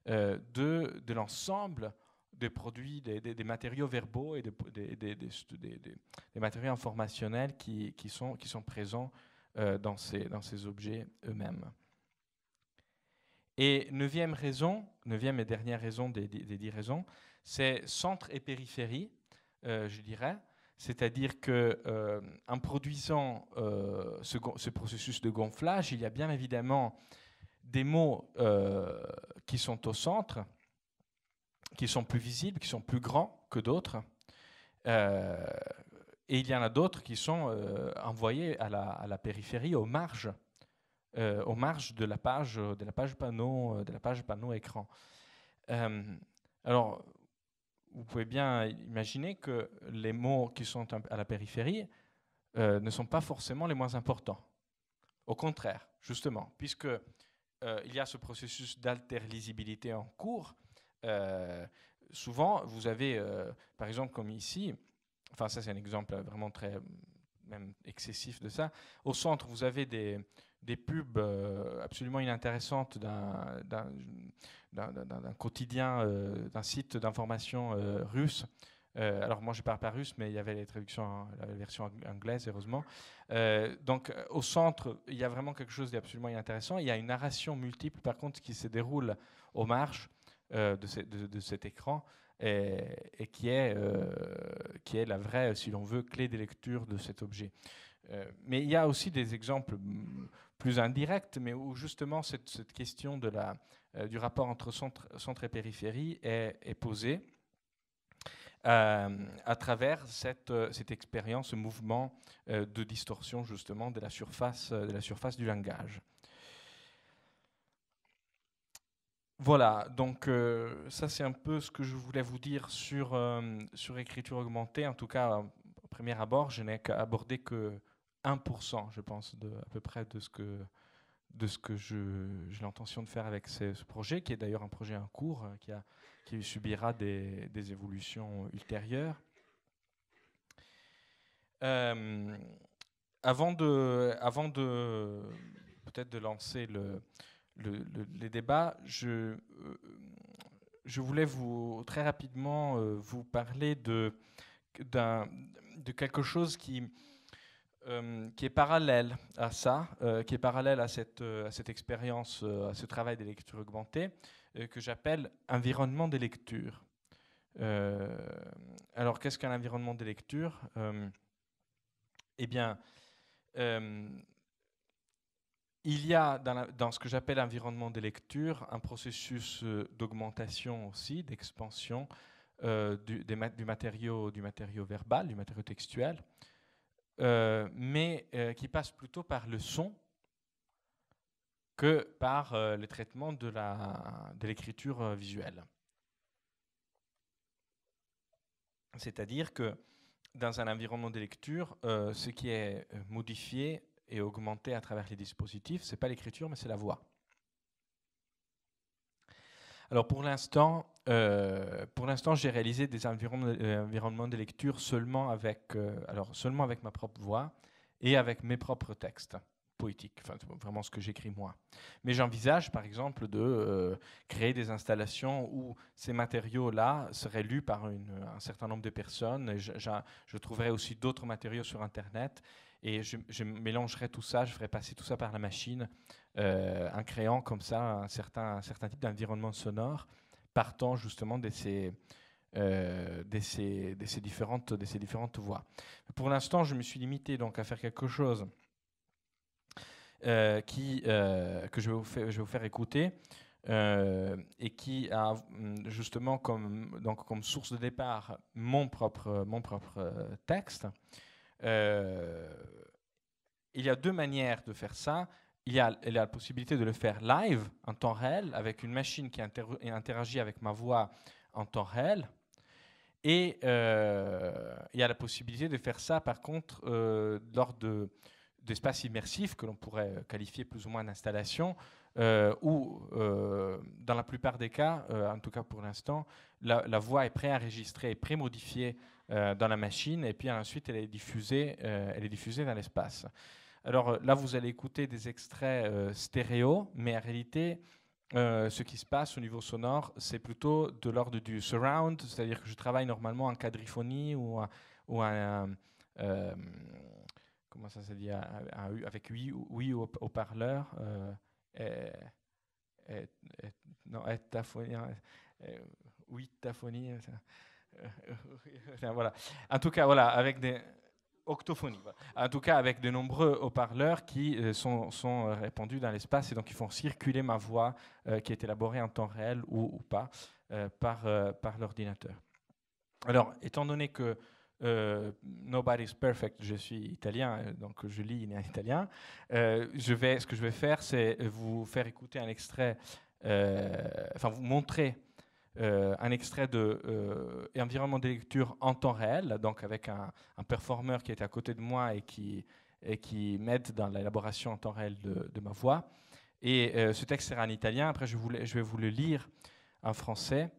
de, l'ensemble des produits, des, matériaux verbaux et des, matériaux informationnels qui, sont, présents dans ces objets eux-mêmes. Et neuvième raison, neuvième et dernière raison des, dix raisons, c'est centre et périphérie, euh, je dirais. C'est-à-dire que euh, en produisant euh, ce, processus de gonflage, il y a bien évidemment des mots qui sont au centre, qui sont plus visibles, qui sont plus grands que d'autres. et il y en a d'autres qui sont envoyés à la, à la, périphérie, aux marges euh, au marge de la page, euh, de la page panneau, euh, de la page panneau écran. alors, vous pouvez bien imaginer que les mots qui sont à la périphérie ne sont pas forcément les moins importants. Au contraire, justement, puisque il y a ce processus lisibilité en cours, souvent vous avez, par exemple, comme ici, enfin ça c'est un exemple vraiment très même excessif de ça. Au centre, vous avez des, des pubs euh, absolument inintéressantes d'un quotidien, euh, d'un site d'information euh, russe. alors moi je parle pas russe, mais il y avait les traductions, la version anglaise, heureusement. donc au centre, il y a vraiment quelque chose d'absolument inintéressant. Il y a une narration multiple, par contre, qui se déroule aux marches de, de, cet écran et, qui, est, qui est la vraie, si l'on veut, clé des lectures de cet objet. Euh, mais il y a aussi des exemples plus indirects, mais où justement cette, question de la, euh, du rapport entre centre, et périphérie est, posée. Euh, à travers cette, cette expérience, ce mouvement de distorsion justement de la surface, de la surface du langage. Voilà, donc ça c'est un peu ce que je voulais vous dire sur, sur écriture augmentée. En tout cas, au premier abord, je n'ai abordé que 1%, je pense, de, à peu près de ce que, de ce que j'ai l'intention de faire avec ce, projet, qui est d'ailleurs un projet en cours, euh, qui, a, qui subira des, des évolutions ultérieures. Euh, avant de, avant de peut-être de lancer le, le, les débats, je, euh, je voulais vous très rapidement vous parler de, de quelque chose qui euh, qui est parallèle à ça, euh, qui est parallèle à cette, euh, expérience, à ce travail des lectures augmentées, que j'appelle environnement des lectures. alors, qu'est-ce qu'un environnement des lectures Eh bien, il y a dans, ce que j'appelle environnement des lectures un processus d'augmentation aussi, d'expansion du, matériau, du matériau verbal, du matériau textuel. Euh, mais euh, qui passe plutôt par le son que par euh, le traitement de, la, de l'écriture visuelle. C'est-à-dire que dans un environnement de lecture, ce qui est modifié et augmenté à travers les dispositifs, ce n'est pas l'écriture, mais c'est la voix. Alors pour l'instant, euh, pour l'instant, j'ai réalisé des euh, environnements de lecture seulement avec, euh, alors seulement avec ma propre voix et avec mes propres textes poétiques, enfin vraiment ce que j'écris moi. Mais j'envisage, par exemple, de créer des installations où ces matériaux-là seraient lus par un certain nombre de personnes. je, je trouverai aussi d'autres matériaux sur Internet et je, je, mélangerai tout ça, je ferai passer tout ça par la machine, euh, en créant comme ça un certain, certain type d'environnement sonore, partant justement de ces, euh, différentes, différentes voix. Pour l'instant, je me suis limité donc à faire quelque chose euh, qui, que je vais, vous faire, je vais faire écouter et qui a mm, justement comme, donc comme source de départ mon propre, mon propre texte. Euh, il y a deux manières de faire ça. Il y, a, la possibilité de le faire live, en temps réel, avec une machine qui interagit avec ma voix en temps réel. Et euh, il y a la possibilité de faire ça, par contre, euh, lors de, d'espaces immersifs que l'on pourrait qualifier plus ou moins d'installation, euh, où, dans la plupart des cas, en tout cas pour l'instant, la, voix est préenregistrée et pré-modifiée euh, dans la machine, et puis ensuite elle est diffusée, euh, elle est diffusée dans l'espace. Alors euh, là, vous allez écouter des extraits stéréo, mais en réalité, ce qui se passe au niveau sonore, c'est plutôt de l'ordre du surround, c'est-à-dire que je travaille normalement en quadriphonie ou, ou comment ça s'est dit, avec oui, oui au, parleur. Et, et, non, euh, <laughs> voilà. En tout cas, voilà, avec des octophonies En tout cas, avec de nombreux haut-parleurs qui euh, sont, euh, répandus dans l'espace et donc ils font circuler ma voix qui est élaborée en temps réel ou, pas par, par l'ordinateur. Alors, étant donné que nobody's perfect, je suis italien, donc je lis en italien, je vais, ce que je vais faire, c'est vous faire écouter un extrait, enfin vous montrer euh, un extrait de euh, Environnement des lecture en temps réel, donc avec un, un performeur qui était à côté de moi et qui, qui m'aide dans l'élaboration en temps réel de, ma voix. Et euh, ce texte sera en italien. Après, je, je vais vous le lire en français.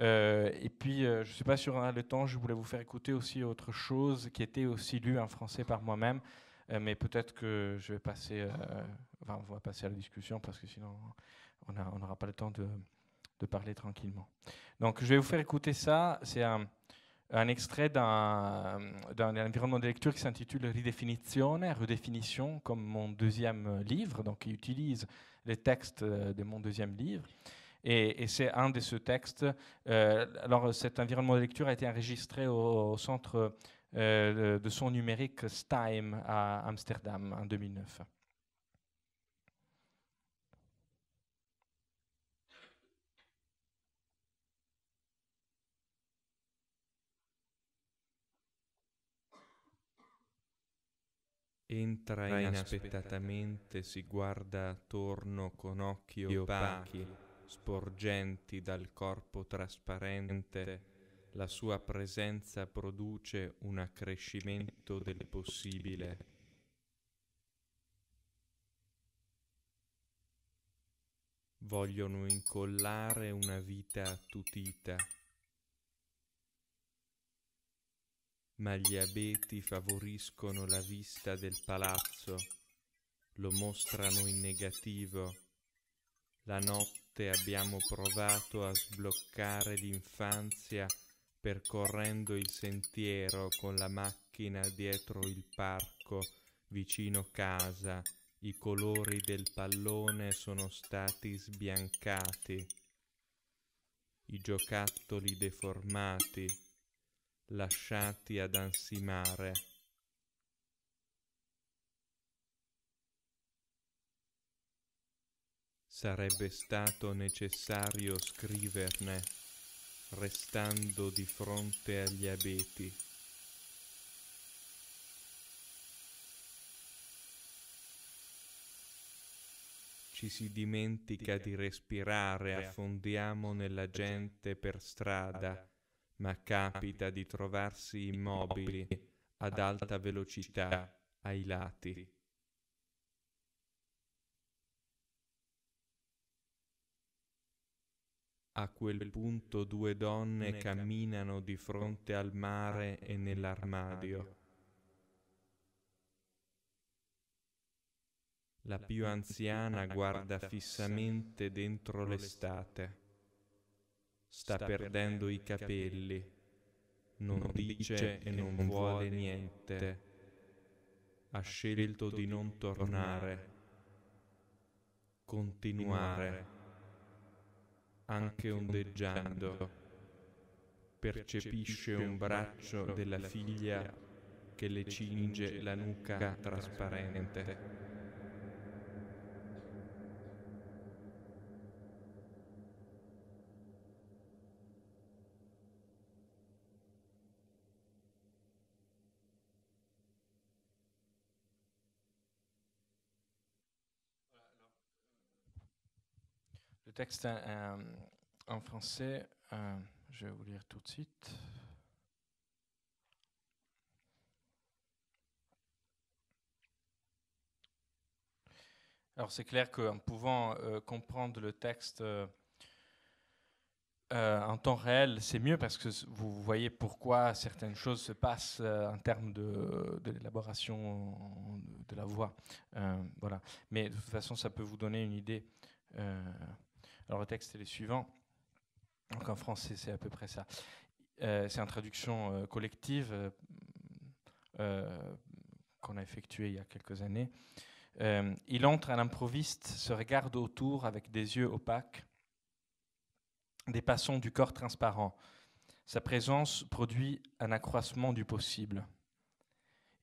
et puis, je ne sais pas si on a le temps, je voulais vous faire écouter aussi autre chose qui était aussi lu en français par moi-même. mais peut-être que je vais passer, on va passer à la discussion parce que sinon, on n'aura pas le temps de, de parler tranquillement. Donc je vais vous faire écouter ça. C'est un, extrait d'un, environnement de lecture qui s'intitule redéfinition, comme mon deuxième livre, donc il utilise les textes euh, de mon deuxième livre. Et, c'est un de ce textes. Euh, alors cet environnement de lecture a été enregistré au, centre euh, de son numérique STIME à Amsterdam en 2009. Entra inaspettatamente, si guarda attorno con occhi opachi, sporgenti dal corpo trasparente. La sua presenza produce un accrescimento del possibile. Vogliono incollare una vita attutita ma gli abeti favoriscono la vista del palazzo, lo mostrano in negativo. La notte abbiamo provato a sbloccare l'infanzia percorrendo il sentiero con la macchina dietro il parco vicino casa. I colori del pallone sono stati sbiancati. I giocattoli deformati lasciati ad ansimare. Sarebbe stato necessario scriverne, restando di fronte agli abeti. Ci si dimentica di respirare, affondiamo nella gente per strada ma capita di trovarsi immobili ad alta velocità ai lati. A quel punto due donne camminano di fronte al mare e nell'armadio. La più anziana guarda fissamente dentro l'estate sta perdendo i capelli, non dice e non vuole niente, ha scelto di non tornare, continuare, anche ondeggiando, percepisce un braccio della figlia che le cinge la nuca trasparente. texte hein, euh, en français, euh, je vais vous lire tout de suite. Alors c'est clair qu'en pouvant euh, comprendre le texte en temps réel, c'est mieux parce que vous voyez pourquoi certaines choses se passent en termes de, de l'élaboration de la voix. voilà. Mais de toute façon, ça peut vous donner une idée. Alors le texte, est le suivant, Donc en français, c'est à peu près ça. Euh, c'est une traduction euh, collective euh, qu'on a effectuée il y a quelques années. il entre à l'improviste, se regarde autour avec des yeux opaques, des passons du corps transparent. Sa présence produit un accroissement du possible.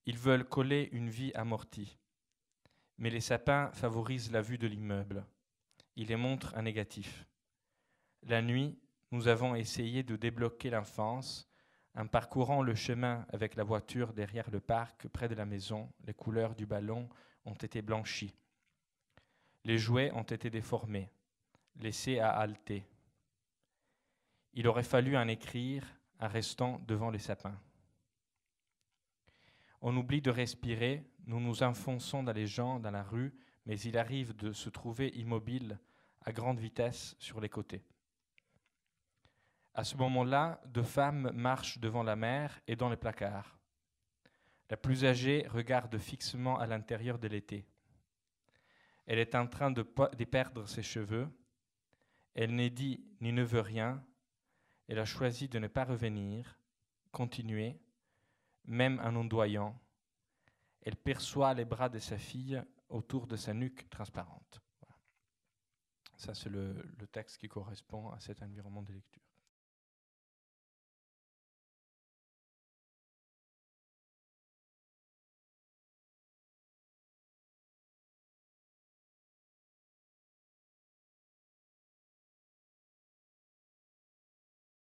Ils veulent coller une vie amortie, mais les sapins favorisent la vue de l'immeuble il les montre un négatif. La nuit, nous avons essayé de débloquer l'enfance en parcourant le chemin avec la voiture derrière le parc près de la maison. Les couleurs du ballon ont été blanchies. Les jouets ont été déformés, laissés à halter. Il aurait fallu en écrire en restant devant les sapins. On oublie de respirer, nous nous enfonçons dans les gens, dans la rue, mais il arrive de se trouver immobile grande vitesse sur les côtés. À ce moment-là, deux femmes marchent devant la mer et dans les placards. La plus âgée regarde fixement à l'intérieur de l'été. Elle est en train de, de perdre ses cheveux. Elle n'est dit ni ne veut rien. Elle a choisi de ne pas revenir, continuer, même en ondoyant. Elle perçoit les bras de sa fille autour de sa nuque transparente. Ça, c'est le, texte qui correspond à cet environnement de lecture.